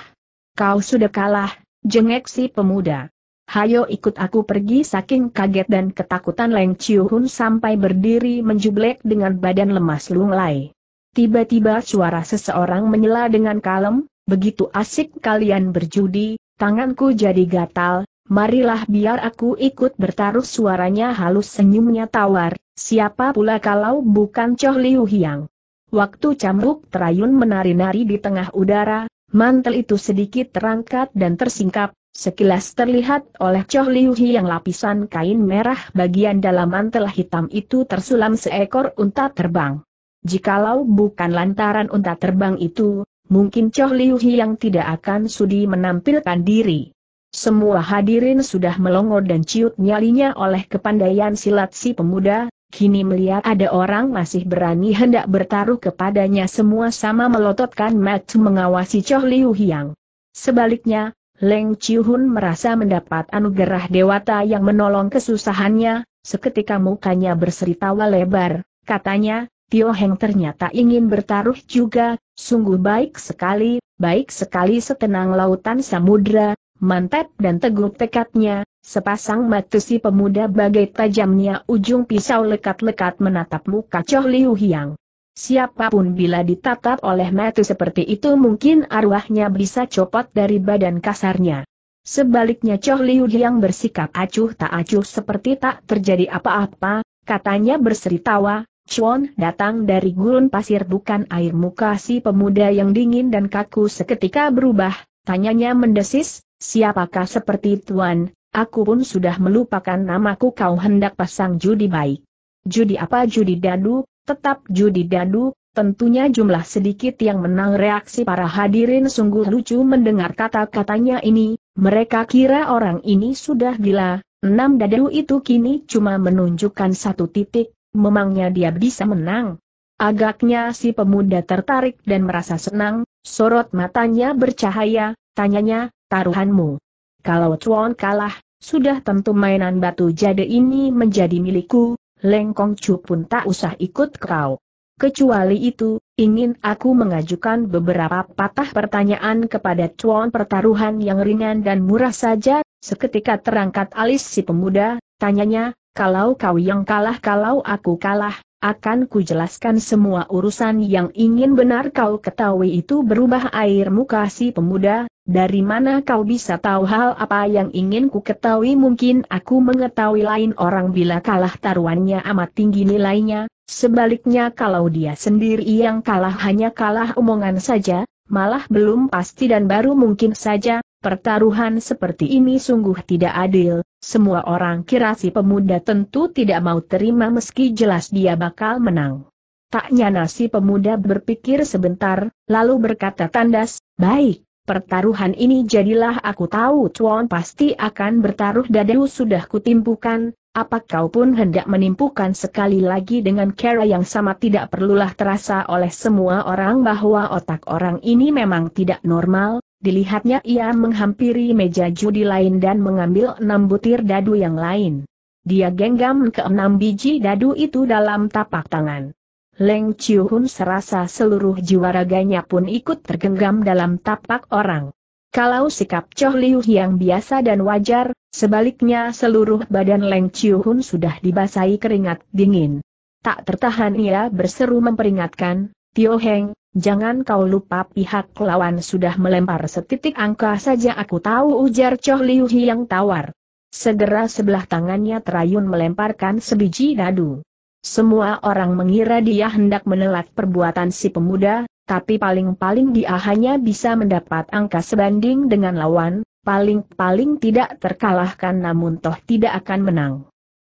Kau sudah kalah, jengek si pemuda. Hayo ikut aku pergi saking kaget dan ketakutan Leng Chiu Hun sampai berdiri menjublek dengan badan lemas lunglai. Tiba-tiba suara seseorang menyela dengan kalem, begitu asik kalian berjudi, tanganku jadi gatal, Marilah biar aku ikut bertaruh suaranya halus senyumnya tawar, Siapa pula kalau bukan Choh Liu Hiang? Waktu cambuk terayun menari-nari di tengah udara, mantel itu sedikit terangkat dan tersingkap, Sekilas terlihat oleh Choh Liu yang lapisan kain merah bagian dalam mantel hitam itu tersulam seekor unta terbang. Jikalau bukan lantaran unta terbang itu, mungkin Choh Liu yang tidak akan sudi menampilkan diri. Semua hadirin sudah melongo dan ciut nyalinya oleh kepandaian silat si pemuda, kini melihat ada orang masih berani hendak bertaruh kepadanya semua sama melototkan mata mengawasi Choh Liu Hiang. Sebaliknya, Leng Hun merasa mendapat anugerah dewata yang menolong kesusahannya, seketika mukanya berseri tawa lebar, katanya, Tio Heng ternyata ingin bertaruh juga, sungguh baik sekali, baik sekali setenang lautan samudra, mantap dan teguh tekadnya, sepasang mata si pemuda bagai tajamnya ujung pisau lekat-lekat menatap muka Choh Liu Hiang. Siapapun bila ditatap oleh mata seperti itu mungkin arwahnya bisa copot dari badan kasarnya. Sebaliknya Choh Liu Hiang bersikap acuh tak acuh seperti tak terjadi apa-apa, katanya berseri tawa, Chuan datang dari gurun pasir bukan air muka si pemuda yang dingin dan kaku seketika berubah, tanyanya mendesis, Siapakah seperti Tuan, aku pun sudah melupakan namaku kau hendak pasang judi baik. Judi apa judi dadu, tetap judi dadu, Tentunya jumlah sedikit yang menang reaksi para hadirin sungguh lucu mendengar kata-katanya ini, mereka kira orang ini sudah gila, enam dadu itu kini cuma menunjukkan satu titik, memangnya dia bisa menang. Agaknya si pemuda tertarik dan merasa senang, sorot matanya bercahaya, tanyanya, taruhanmu. Kalau Chuan kalah, sudah tentu mainan batu jade ini menjadi milikku, Lengkong Kong Chu pun tak usah ikut kau. Kecuali itu, ingin aku mengajukan beberapa patah pertanyaan kepada Chuan pertaruhan yang ringan dan murah saja, seketika terangkat alis si pemuda, tanyanya, kalau kau yang kalah kalau aku kalah, akan kujelaskan semua urusan yang ingin benar kau ketahui itu berubah air muka si pemuda, dari mana kau bisa tahu hal apa yang ingin ku ketahui mungkin aku mengetahui lain orang bila kalah taruhannya amat tinggi nilainya, sebaliknya kalau dia sendiri yang kalah hanya kalah omongan saja, malah belum pasti dan baru mungkin saja, pertaruhan seperti ini sungguh tidak adil, semua orang kira si pemuda tentu tidak mau terima meski jelas dia bakal menang. Taknya nyana pemuda berpikir sebentar, lalu berkata tandas, baik Pertaruhan ini jadilah aku tahu Chuan pasti akan bertaruh dadu sudah kutimpukan, apa kau pun hendak menimpukan sekali lagi dengan cara yang sama tidak perlulah terasa oleh semua orang bahwa otak orang ini memang tidak normal, dilihatnya ia menghampiri meja judi lain dan mengambil enam butir dadu yang lain. Dia genggam ke enam biji dadu itu dalam tapak tangan. Leng Chiuhun serasa seluruh jiwa raganya pun ikut tergenggam dalam tapak orang. Kalau sikap Choh Liu yang biasa dan wajar, sebaliknya seluruh badan Leng Chiuhun sudah dibasahi keringat dingin. Tak tertahan ia berseru memperingatkan, Tio Heng, jangan kau lupa pihak lawan sudah melempar setitik angka saja aku tahu ujar Choh Liu yang tawar. Segera sebelah tangannya terayun melemparkan sebiji dadu. Semua orang mengira dia hendak menelat perbuatan si pemuda, tapi paling-paling dia hanya bisa mendapat angka sebanding dengan lawan, paling-paling tidak terkalahkan namun toh tidak akan menang.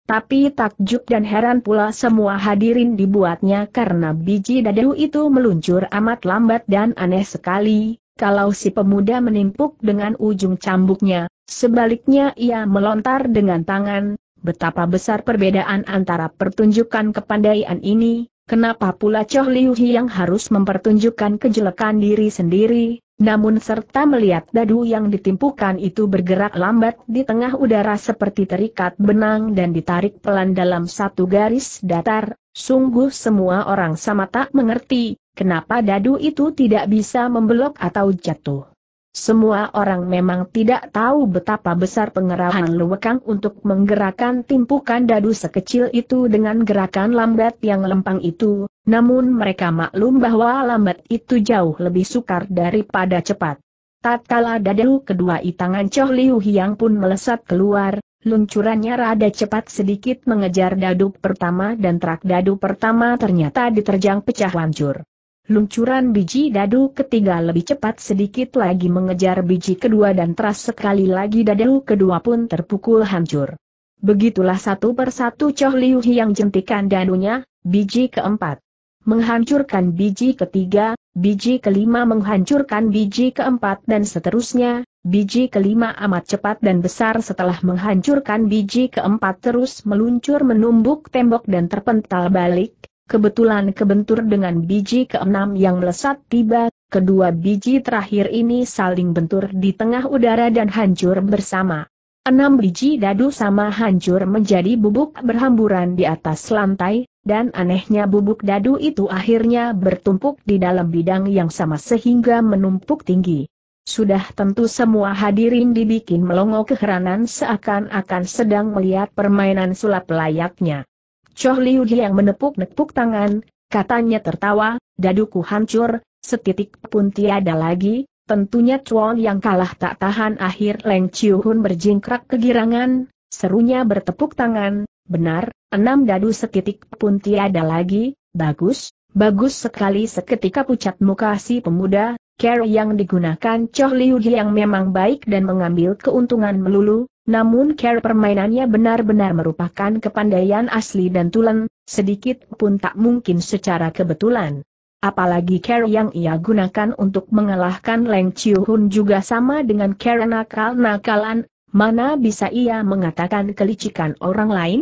Tapi takjub dan heran pula semua hadirin dibuatnya karena biji dadu itu meluncur amat lambat dan aneh sekali, kalau si pemuda menimpuk dengan ujung cambuknya, sebaliknya ia melontar dengan tangan, betapa besar perbedaan antara pertunjukan kepandaian ini, kenapa pula Choh Liu yang harus mempertunjukkan kejelekan diri sendiri, namun serta melihat dadu yang ditimpukan itu bergerak lambat di tengah udara seperti terikat benang dan ditarik pelan dalam satu garis datar, sungguh semua orang sama tak mengerti, kenapa dadu itu tidak bisa membelok atau jatuh. Semua orang memang tidak tahu betapa besar pengerahan Luwekang untuk menggerakkan timpukan dadu sekecil itu dengan gerakan lambat yang lempang itu, namun mereka maklum bahwa lambat itu jauh lebih sukar daripada cepat. Tatkala dadu kedua di tangan Choh Liu Hiang pun melesat keluar, luncurannya rada cepat sedikit mengejar dadu pertama dan trak dadu pertama ternyata diterjang pecah hancur. Luncuran biji dadu ketiga lebih cepat sedikit lagi mengejar biji kedua dan teras sekali lagi dadu kedua pun terpukul hancur. Begitulah satu persatu Choh Liu yang jentikan dadunya, biji keempat menghancurkan biji ketiga, biji kelima menghancurkan biji keempat dan seterusnya, biji kelima amat cepat dan besar setelah menghancurkan biji keempat terus meluncur menumbuk tembok dan terpental balik, kebetulan kebentur dengan biji keenam yang melesat tiba, kedua biji terakhir ini saling bentur di tengah udara dan hancur bersama. Enam biji dadu sama hancur menjadi bubuk berhamburan di atas lantai, dan anehnya bubuk dadu itu akhirnya bertumpuk di dalam bidang yang sama sehingga menumpuk tinggi. Sudah tentu semua hadirin dibikin melongo keheranan seakan-akan sedang melihat permainan sulap layaknya. Choh Liu yang menepuk-nepuk tangan, katanya tertawa, daduku hancur, setitik pun tiada lagi, tentunya Chuan yang kalah tak tahan akhir Leng Chiu berjingkrak kegirangan, serunya bertepuk tangan, benar, enam dadu setitik pun tiada lagi, bagus, bagus sekali seketika pucat muka si pemuda, care yang digunakan Choh Liu yang memang baik dan mengambil keuntungan melulu, namun care permainannya benar-benar merupakan kepandaian asli dan tulen, sedikit pun tak mungkin secara kebetulan. Apalagi care yang ia gunakan untuk mengalahkan Leng Chiu Hun juga sama dengan care nakal-nakalan, mana bisa ia mengatakan kelicikan orang lain?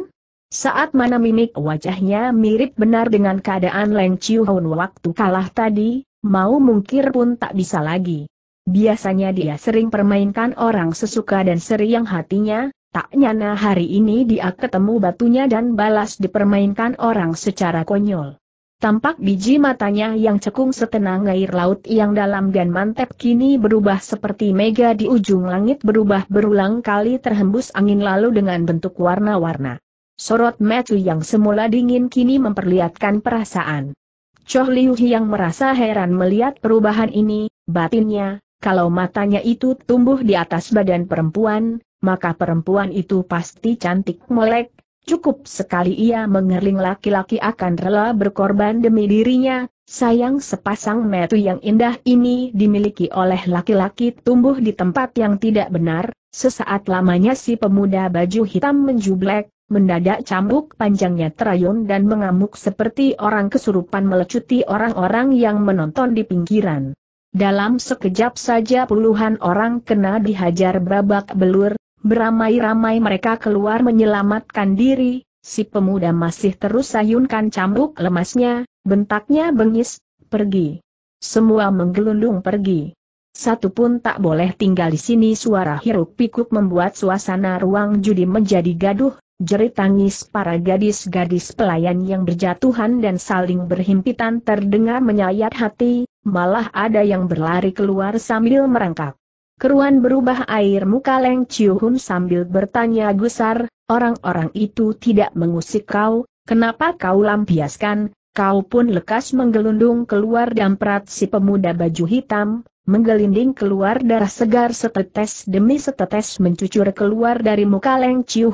Saat mana mimik wajahnya mirip benar dengan keadaan Leng Chiu Hun waktu kalah tadi, mau mungkir pun tak bisa lagi. Biasanya dia sering permainkan orang sesuka dan seri hatinya, tak nyana hari ini dia ketemu batunya dan balas dipermainkan orang secara konyol. Tampak biji matanya yang cekung setenang air laut yang dalam dan mantep kini berubah seperti mega di ujung langit berubah berulang kali terhembus angin lalu dengan bentuk warna-warna. Sorot Matthew yang semula dingin kini memperlihatkan perasaan. Choh Liu yang merasa heran melihat perubahan ini, batinnya, kalau matanya itu tumbuh di atas badan perempuan, maka perempuan itu pasti cantik melek. Cukup sekali ia mengerling laki-laki akan rela berkorban demi dirinya, sayang sepasang metu yang indah ini dimiliki oleh laki-laki tumbuh di tempat yang tidak benar, sesaat lamanya si pemuda baju hitam menjublek, mendadak cambuk panjangnya terayun dan mengamuk seperti orang kesurupan melecuti orang-orang yang menonton di pinggiran. Dalam sekejap saja puluhan orang kena dihajar babak belur, beramai-ramai mereka keluar menyelamatkan diri, si pemuda masih terus sayunkan cambuk lemasnya, bentaknya bengis, pergi. Semua menggelundung pergi. Satu pun tak boleh tinggal di sini suara hiruk pikuk membuat suasana ruang judi menjadi gaduh, jerit tangis para gadis-gadis pelayan yang berjatuhan dan saling berhimpitan terdengar menyayat hati, malah ada yang berlari keluar sambil merangkak. Keruan berubah air muka Leng Chiuhun sambil bertanya gusar, orang-orang itu tidak mengusik kau, kenapa kau lampiaskan, kau pun lekas menggelundung keluar damprat si pemuda baju hitam, Menggelinding keluar darah segar setetes demi setetes mencucur keluar dari muka Leng Chiu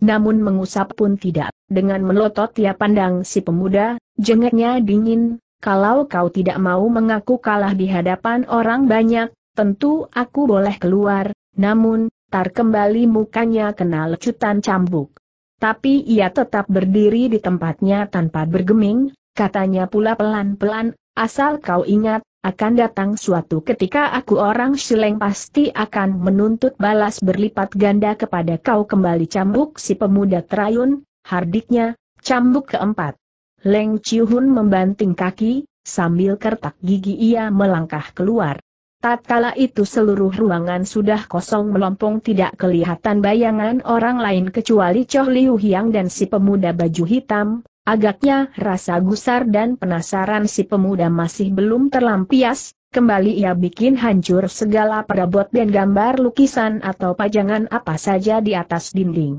namun mengusap pun tidak. Dengan melotot ia pandang si pemuda, jengeknya dingin, kalau kau tidak mau mengaku kalah di hadapan orang banyak, tentu aku boleh keluar, namun, tar kembali mukanya kena lecutan cambuk. Tapi ia tetap berdiri di tempatnya tanpa bergeming, katanya pula pelan-pelan, asal kau ingat, akan datang suatu ketika aku orang sileng pasti akan menuntut balas berlipat ganda kepada kau kembali cambuk si pemuda terayun, hardiknya, cambuk keempat. Leng Chihun membanting kaki, sambil kertak gigi ia melangkah keluar. Tatkala itu seluruh ruangan sudah kosong melompong tidak kelihatan bayangan orang lain kecuali Choh Liu Hiang dan si pemuda baju hitam, Agaknya rasa gusar dan penasaran si pemuda masih belum terlampias, kembali ia bikin hancur segala perabot dan gambar lukisan atau pajangan apa saja di atas dinding.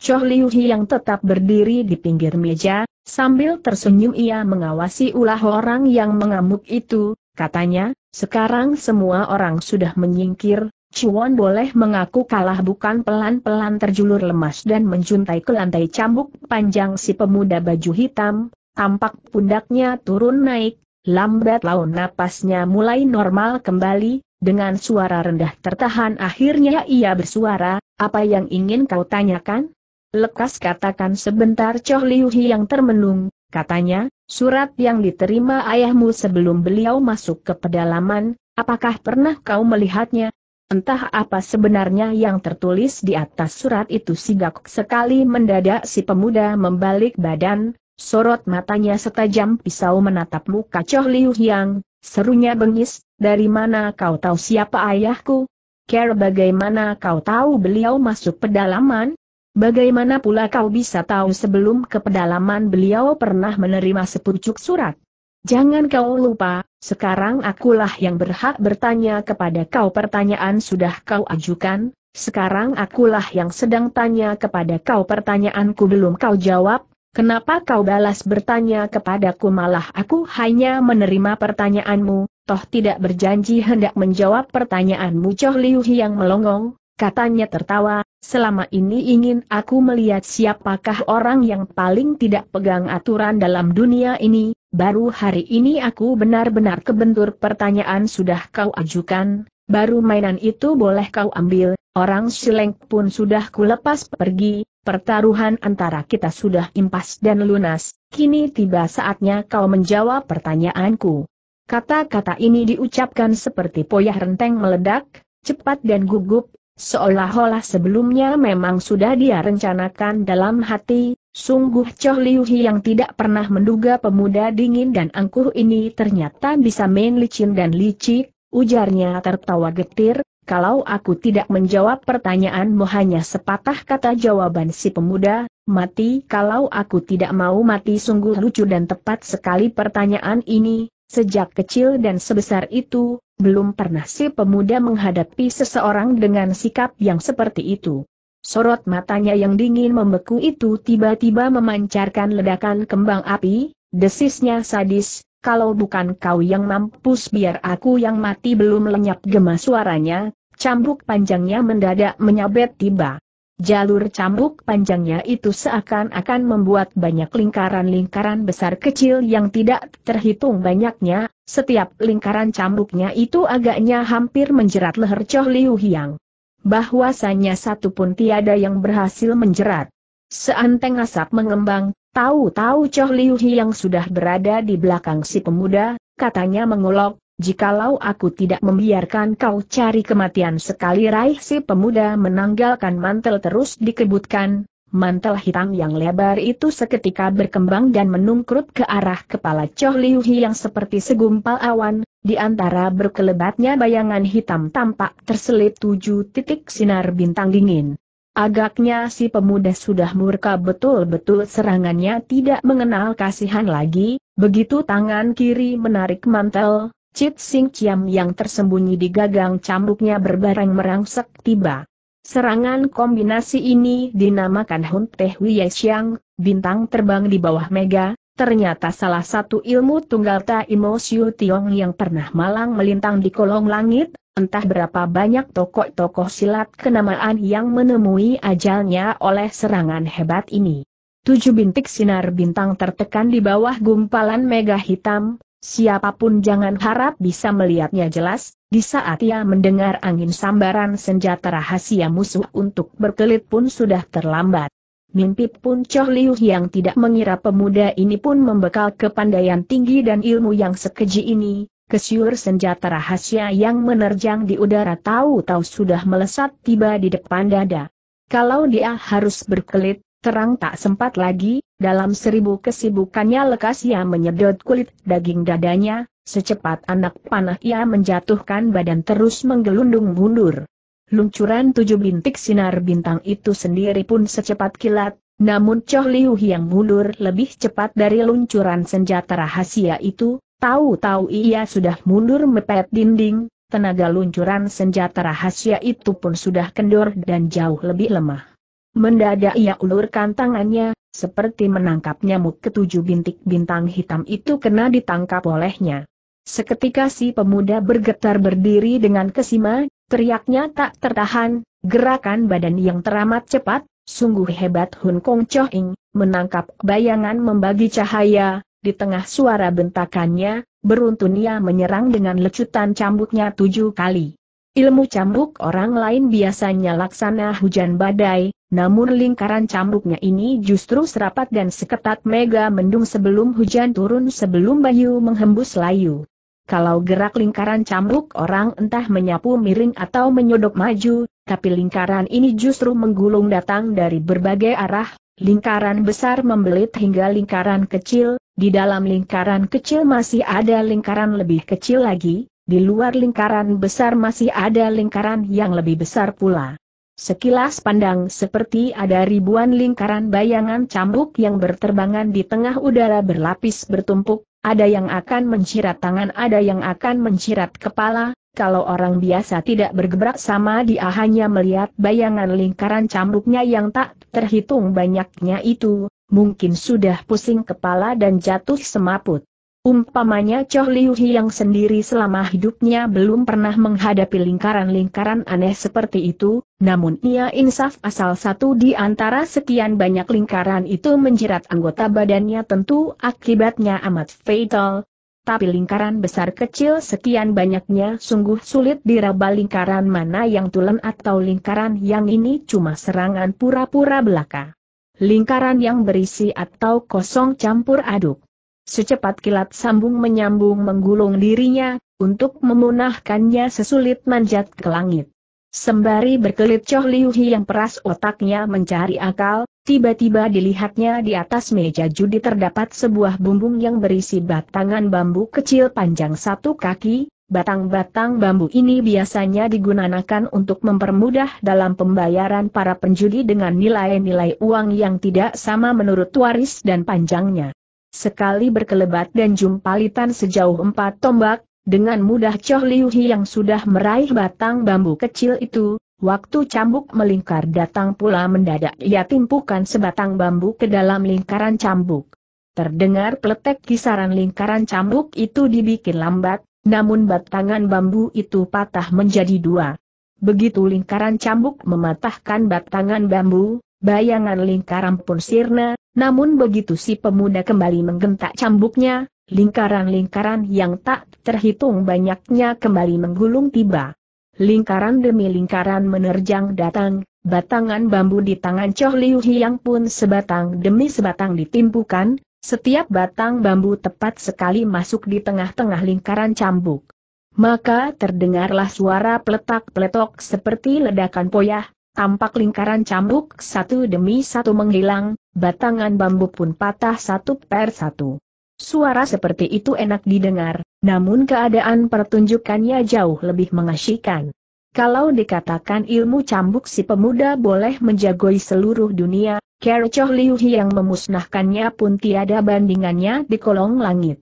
Choh Liu Hi yang tetap berdiri di pinggir meja, sambil tersenyum ia mengawasi ulah orang yang mengamuk itu, katanya, sekarang semua orang sudah menyingkir, Cuan boleh mengaku kalah bukan pelan-pelan terjulur lemas dan menjuntai ke lantai cambuk panjang si pemuda baju hitam, tampak pundaknya turun naik, lambat laun napasnya mulai normal kembali, dengan suara rendah tertahan akhirnya ia bersuara, apa yang ingin kau tanyakan? Lekas katakan sebentar Choh Liu Hi yang termenung, katanya, surat yang diterima ayahmu sebelum beliau masuk ke pedalaman, apakah pernah kau melihatnya? Entah apa sebenarnya yang tertulis di atas surat itu sigak sekali mendadak si pemuda membalik badan, sorot matanya setajam pisau menatap muka Choh Liu Yang, serunya bengis, dari mana kau tahu siapa ayahku? Care bagaimana kau tahu beliau masuk pedalaman? Bagaimana pula kau bisa tahu sebelum ke pedalaman beliau pernah menerima sepucuk surat? Jangan kau lupa, sekarang akulah yang berhak bertanya kepada kau pertanyaan sudah kau ajukan, sekarang akulah yang sedang tanya kepada kau pertanyaanku belum kau jawab, kenapa kau balas bertanya kepadaku malah aku hanya menerima pertanyaanmu, toh tidak berjanji hendak menjawab pertanyaanmu Choh Liu yang melongong, Katanya tertawa, selama ini ingin aku melihat siapakah orang yang paling tidak pegang aturan dalam dunia ini, baru hari ini aku benar-benar kebentur pertanyaan sudah kau ajukan, baru mainan itu boleh kau ambil, orang sileng pun sudah kulepas pergi, pertaruhan antara kita sudah impas dan lunas, kini tiba saatnya kau menjawab pertanyaanku. Kata-kata ini diucapkan seperti poyah renteng meledak, cepat dan gugup, Seolah-olah sebelumnya memang sudah dia rencanakan dalam hati, sungguh Choh Liu yang tidak pernah menduga pemuda dingin dan angkuh ini ternyata bisa main licin dan licik, ujarnya tertawa getir, kalau aku tidak menjawab pertanyaanmu hanya sepatah kata jawaban si pemuda, mati kalau aku tidak mau mati sungguh lucu dan tepat sekali pertanyaan ini, Sejak kecil dan sebesar itu, belum pernah si pemuda menghadapi seseorang dengan sikap yang seperti itu. Sorot matanya yang dingin membeku itu tiba-tiba memancarkan ledakan kembang api, desisnya sadis, kalau bukan kau yang mampus biar aku yang mati belum lenyap gemas suaranya, cambuk panjangnya mendadak menyabet tiba. Jalur cambuk panjangnya itu seakan-akan membuat banyak lingkaran-lingkaran besar kecil yang tidak terhitung banyaknya, setiap lingkaran cambuknya itu agaknya hampir menjerat leher Choh Liu Hiang. Bahwasanya satu pun tiada yang berhasil menjerat. Seanteng asap mengembang, tahu-tahu Choh Liu Hiang sudah berada di belakang si pemuda, katanya mengolok, jikalau aku tidak membiarkan kau cari kematian sekali raih si pemuda menanggalkan mantel terus dikebutkan, mantel hitam yang lebar itu seketika berkembang dan menungkrut ke arah kepala Choh Liu Hi yang seperti segumpal awan, di antara berkelebatnya bayangan hitam tampak terselip tujuh titik sinar bintang dingin. Agaknya si pemuda sudah murka betul-betul serangannya tidak mengenal kasihan lagi, begitu tangan kiri menarik mantel, Cit Sing ciam yang tersembunyi di gagang cambuknya berbareng merangsek tiba. Serangan kombinasi ini dinamakan Hun Teh Xiang, bintang terbang di bawah Mega, ternyata salah satu ilmu tunggal Taimo Siu Tiong yang pernah malang melintang di kolong langit, entah berapa banyak tokoh-tokoh silat kenamaan yang menemui ajalnya oleh serangan hebat ini. Tujuh bintik sinar bintang tertekan di bawah gumpalan Mega Hitam, Siapapun jangan harap bisa melihatnya jelas, di saat ia mendengar angin sambaran senjata rahasia musuh untuk berkelit pun sudah terlambat. Mimpi pun Choh Liu yang tidak mengira pemuda ini pun membekal kepandaian tinggi dan ilmu yang sekeji ini, kesyur senjata rahasia yang menerjang di udara tahu-tahu sudah melesat tiba di depan dada. Kalau dia harus berkelit, Terang tak sempat lagi, dalam seribu kesibukannya lekas ia menyedot kulit daging dadanya, secepat anak panah ia menjatuhkan badan terus menggelundung mundur. Luncuran tujuh bintik sinar bintang itu sendiri pun secepat kilat, namun Choh Liu yang mundur lebih cepat dari luncuran senjata rahasia itu, tahu-tahu ia sudah mundur mepet dinding, tenaga luncuran senjata rahasia itu pun sudah kendor dan jauh lebih lemah. Mendadak ia ulurkan tangannya, seperti menangkap nyamuk ketujuh bintik bintang hitam itu kena ditangkap olehnya. Seketika si pemuda bergetar berdiri dengan kesima, teriaknya tak tertahan, gerakan badan yang teramat cepat, sungguh hebat Hun Kong Cho Ing, menangkap bayangan membagi cahaya, di tengah suara bentakannya, beruntun ia menyerang dengan lecutan cambuknya tujuh kali. Ilmu cambuk orang lain biasanya laksana hujan badai, namun lingkaran cambuknya ini justru serapat dan seketat mega mendung sebelum hujan turun sebelum bayu menghembus layu. Kalau gerak lingkaran cambuk orang entah menyapu miring atau menyodok maju, tapi lingkaran ini justru menggulung datang dari berbagai arah, lingkaran besar membelit hingga lingkaran kecil, di dalam lingkaran kecil masih ada lingkaran lebih kecil lagi, di luar lingkaran besar masih ada lingkaran yang lebih besar pula. Sekilas pandang seperti ada ribuan lingkaran bayangan cambuk yang berterbangan di tengah udara berlapis bertumpuk, ada yang akan mencirat tangan ada yang akan mencirat kepala, kalau orang biasa tidak bergebrak sama dia hanya melihat bayangan lingkaran cambuknya yang tak terhitung banyaknya itu, mungkin sudah pusing kepala dan jatuh semaput. Umpamanya Choh Liu yang sendiri selama hidupnya belum pernah menghadapi lingkaran-lingkaran aneh seperti itu, namun ia insaf asal satu di antara sekian banyak lingkaran itu menjerat anggota badannya tentu akibatnya amat fatal. Tapi lingkaran besar kecil sekian banyaknya sungguh sulit diraba lingkaran mana yang tulen atau lingkaran yang ini cuma serangan pura-pura belaka. Lingkaran yang berisi atau kosong campur aduk. Secepat kilat sambung menyambung menggulung dirinya, untuk memunahkannya sesulit manjat ke langit. Sembari berkelit Choh Liu yang peras otaknya mencari akal, tiba-tiba dilihatnya di atas meja judi terdapat sebuah bumbung yang berisi batangan bambu kecil panjang satu kaki, Batang-batang bambu ini biasanya digunakan untuk mempermudah dalam pembayaran para penjudi dengan nilai-nilai uang yang tidak sama menurut waris dan panjangnya. Sekali berkelebat dan jumpalitan sejauh empat tombak, dengan mudah Choh Liu Hi yang sudah meraih batang bambu kecil itu, waktu cambuk melingkar datang pula mendadak ia timpukan sebatang bambu ke dalam lingkaran cambuk. Terdengar peletek kisaran lingkaran cambuk itu dibikin lambat, namun batangan bambu itu patah menjadi dua. Begitu lingkaran cambuk mematahkan batangan bambu, Bayangan lingkaran pun sirna, namun begitu si pemuda kembali menggentak cambuknya, lingkaran-lingkaran yang tak terhitung banyaknya kembali menggulung tiba. Lingkaran demi lingkaran menerjang datang, batangan bambu di tangan Choh Liu Hiang pun sebatang demi sebatang ditimpukan, setiap batang bambu tepat sekali masuk di tengah-tengah lingkaran cambuk. Maka terdengarlah suara peletak-peletok seperti ledakan poyah, Tampak lingkaran cambuk satu demi satu menghilang, batangan bambu pun patah satu per satu. Suara seperti itu enak didengar, namun keadaan pertunjukannya jauh lebih mengasyikan. Kalau dikatakan ilmu cambuk si pemuda boleh menjagoi seluruh dunia, Kerchoh Liu yang memusnahkannya pun tiada bandingannya di kolong langit.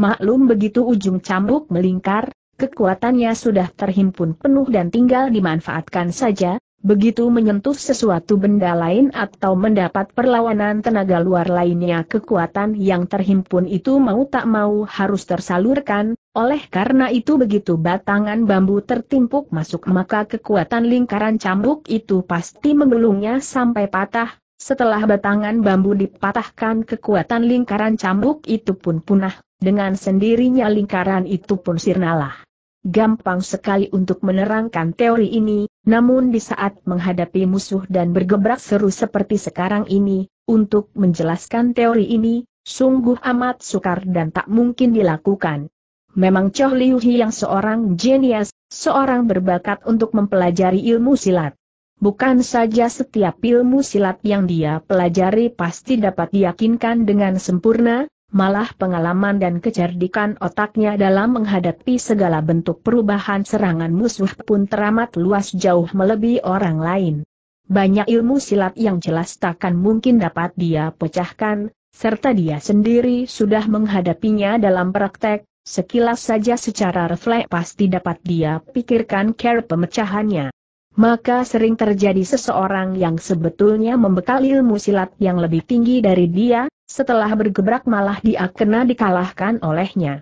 Maklum begitu ujung cambuk melingkar, kekuatannya sudah terhimpun penuh dan tinggal dimanfaatkan saja, Begitu menyentuh sesuatu benda lain atau mendapat perlawanan tenaga luar lainnya kekuatan yang terhimpun itu mau tak mau harus tersalurkan, oleh karena itu begitu batangan bambu tertimpuk masuk maka kekuatan lingkaran cambuk itu pasti menggulungnya sampai patah, setelah batangan bambu dipatahkan kekuatan lingkaran cambuk itu pun punah, dengan sendirinya lingkaran itu pun sirnalah. Gampang sekali untuk menerangkan teori ini, namun di saat menghadapi musuh dan bergebrak seru seperti sekarang ini, untuk menjelaskan teori ini, sungguh amat sukar dan tak mungkin dilakukan. Memang Choh Liu Hi yang seorang jenius, seorang berbakat untuk mempelajari ilmu silat. Bukan saja setiap ilmu silat yang dia pelajari pasti dapat diyakinkan dengan sempurna, malah pengalaman dan kecerdikan otaknya dalam menghadapi segala bentuk perubahan serangan musuh pun teramat luas jauh melebihi orang lain. Banyak ilmu silat yang jelas takkan mungkin dapat dia pecahkan, serta dia sendiri sudah menghadapinya dalam praktek, sekilas saja secara refleks pasti dapat dia pikirkan care pemecahannya maka sering terjadi seseorang yang sebetulnya membekal ilmu silat yang lebih tinggi dari dia, setelah bergebrak malah dia kena dikalahkan olehnya.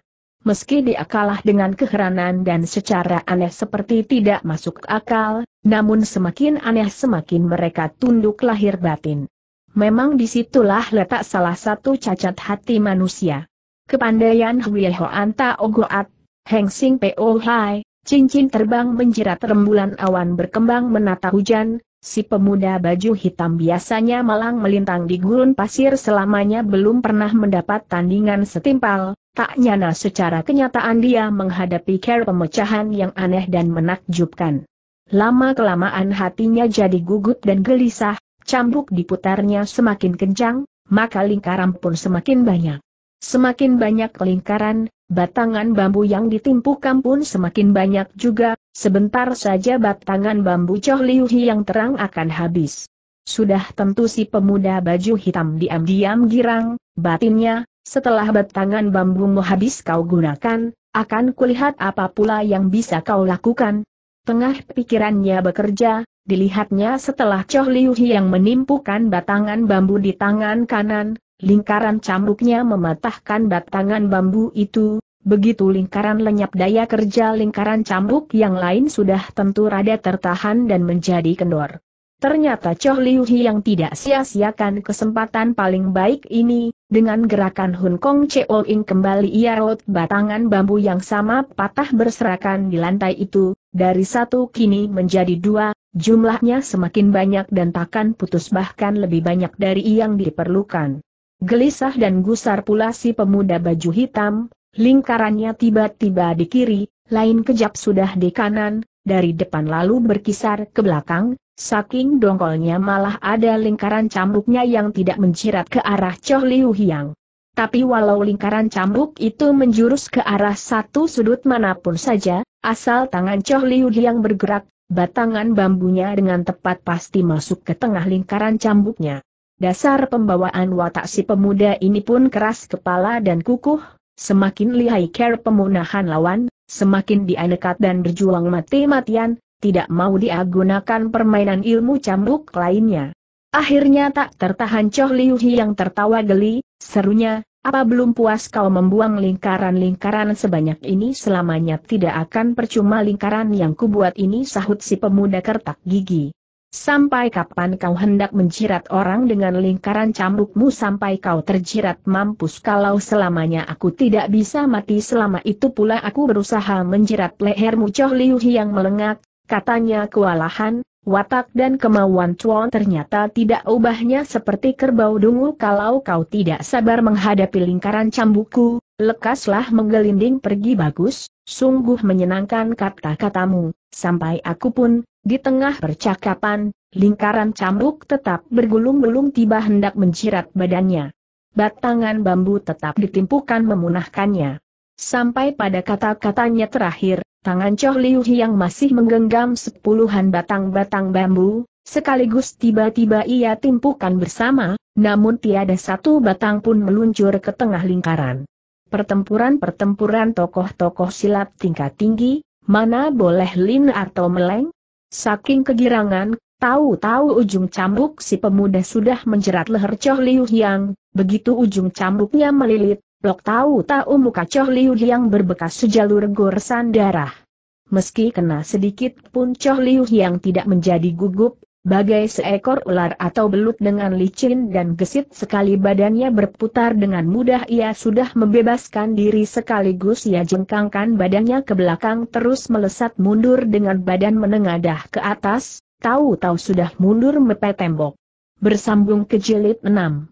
Meski dia kalah dengan keheranan dan secara aneh seperti tidak masuk akal, namun semakin aneh semakin mereka tunduk lahir batin. Memang disitulah letak salah satu cacat hati manusia. Kepandaian Hwee Hoan Taogoat, Heng Sing Po Hai, Cincin terbang menjerat rembulan awan berkembang menata hujan, si pemuda baju hitam biasanya malang melintang di gurun pasir selamanya belum pernah mendapat tandingan setimpal, tak nyana secara kenyataan dia menghadapi care pemecahan yang aneh dan menakjubkan. Lama-kelamaan hatinya jadi gugup dan gelisah, cambuk diputarnya semakin kencang, maka lingkaran pun semakin banyak. Semakin banyak lingkaran, Batangan bambu yang ditimpukan pun semakin banyak juga, sebentar saja batangan bambu Choh Liu Hi yang terang akan habis. Sudah tentu si pemuda baju hitam diam-diam girang, batinnya, setelah batangan bambu mu habis kau gunakan, akan kulihat apa pula yang bisa kau lakukan. Tengah pikirannya bekerja, dilihatnya setelah Choh Liu Hi yang menimpukan batangan bambu di tangan kanan, Lingkaran cambuknya mematahkan batangan bambu itu, begitu lingkaran lenyap daya kerja lingkaran cambuk yang lain sudah tentu rada tertahan dan menjadi kendor. Ternyata Choh Liu Hi yang tidak sia-siakan kesempatan paling baik ini, dengan gerakan Hun Kong Cheo Ing kembali ia rot batangan bambu yang sama patah berserakan di lantai itu, dari satu kini menjadi dua, jumlahnya semakin banyak dan takkan putus bahkan lebih banyak dari yang diperlukan. Gelisah dan gusar pula si pemuda baju hitam, lingkarannya tiba-tiba di kiri, lain kejap sudah di kanan, dari depan lalu berkisar ke belakang, saking dongkolnya malah ada lingkaran cambuknya yang tidak menjirat ke arah Choh Liu Hiang. Tapi walau lingkaran cambuk itu menjurus ke arah satu sudut manapun saja, asal tangan Choh Liu Hiang bergerak, batangan bambunya dengan tepat pasti masuk ke tengah lingkaran cambuknya. Dasar pembawaan watak si pemuda ini pun keras kepala dan kukuh, semakin lihai care pemunahan lawan, semakin dia dan berjuang mati-matian, tidak mau dia permainan ilmu cambuk lainnya. Akhirnya tak tertahan Choh Liu Hi yang tertawa geli, serunya, apa belum puas kau membuang lingkaran-lingkaran sebanyak ini selamanya tidak akan percuma lingkaran yang kubuat ini sahut si pemuda kertak gigi. Sampai kapan kau hendak menjirat orang dengan lingkaran cambukmu sampai kau terjirat mampus kalau selamanya aku tidak bisa mati selama itu pula aku berusaha menjirat lehermu Choh Liu yang melengak, katanya kewalahan, watak dan kemauan Chuan ternyata tidak ubahnya seperti kerbau dungu kalau kau tidak sabar menghadapi lingkaran cambukku, Lekaslah menggelinding pergi bagus, sungguh menyenangkan kata-katamu, sampai aku pun, di tengah percakapan, lingkaran cambuk tetap bergulung-gulung tiba hendak menjirat badannya. Batangan bambu tetap ditimpukan memunahkannya. Sampai pada kata-katanya terakhir, tangan Choh Liu yang masih menggenggam sepuluhan batang-batang bambu, sekaligus tiba-tiba ia timpukan bersama, namun tiada satu batang pun meluncur ke tengah lingkaran pertempuran-pertempuran tokoh-tokoh silat tingkat tinggi, mana boleh lin atau meleng? Saking kegirangan, tahu-tahu ujung cambuk si pemuda sudah menjerat leher Choh Liu Yang, begitu ujung cambuknya melilit, blok tahu-tahu muka Choh Liu Hiang berbekas sejalur goresan darah. Meski kena sedikit pun Choh Liu Hiang tidak menjadi gugup, bagai seekor ular atau belut dengan licin dan gesit sekali badannya berputar dengan mudah ia sudah membebaskan diri sekaligus ia jengkangkan badannya ke belakang terus melesat mundur dengan badan menengadah ke atas, tahu-tahu sudah mundur mepet tembok. Bersambung ke jilid 6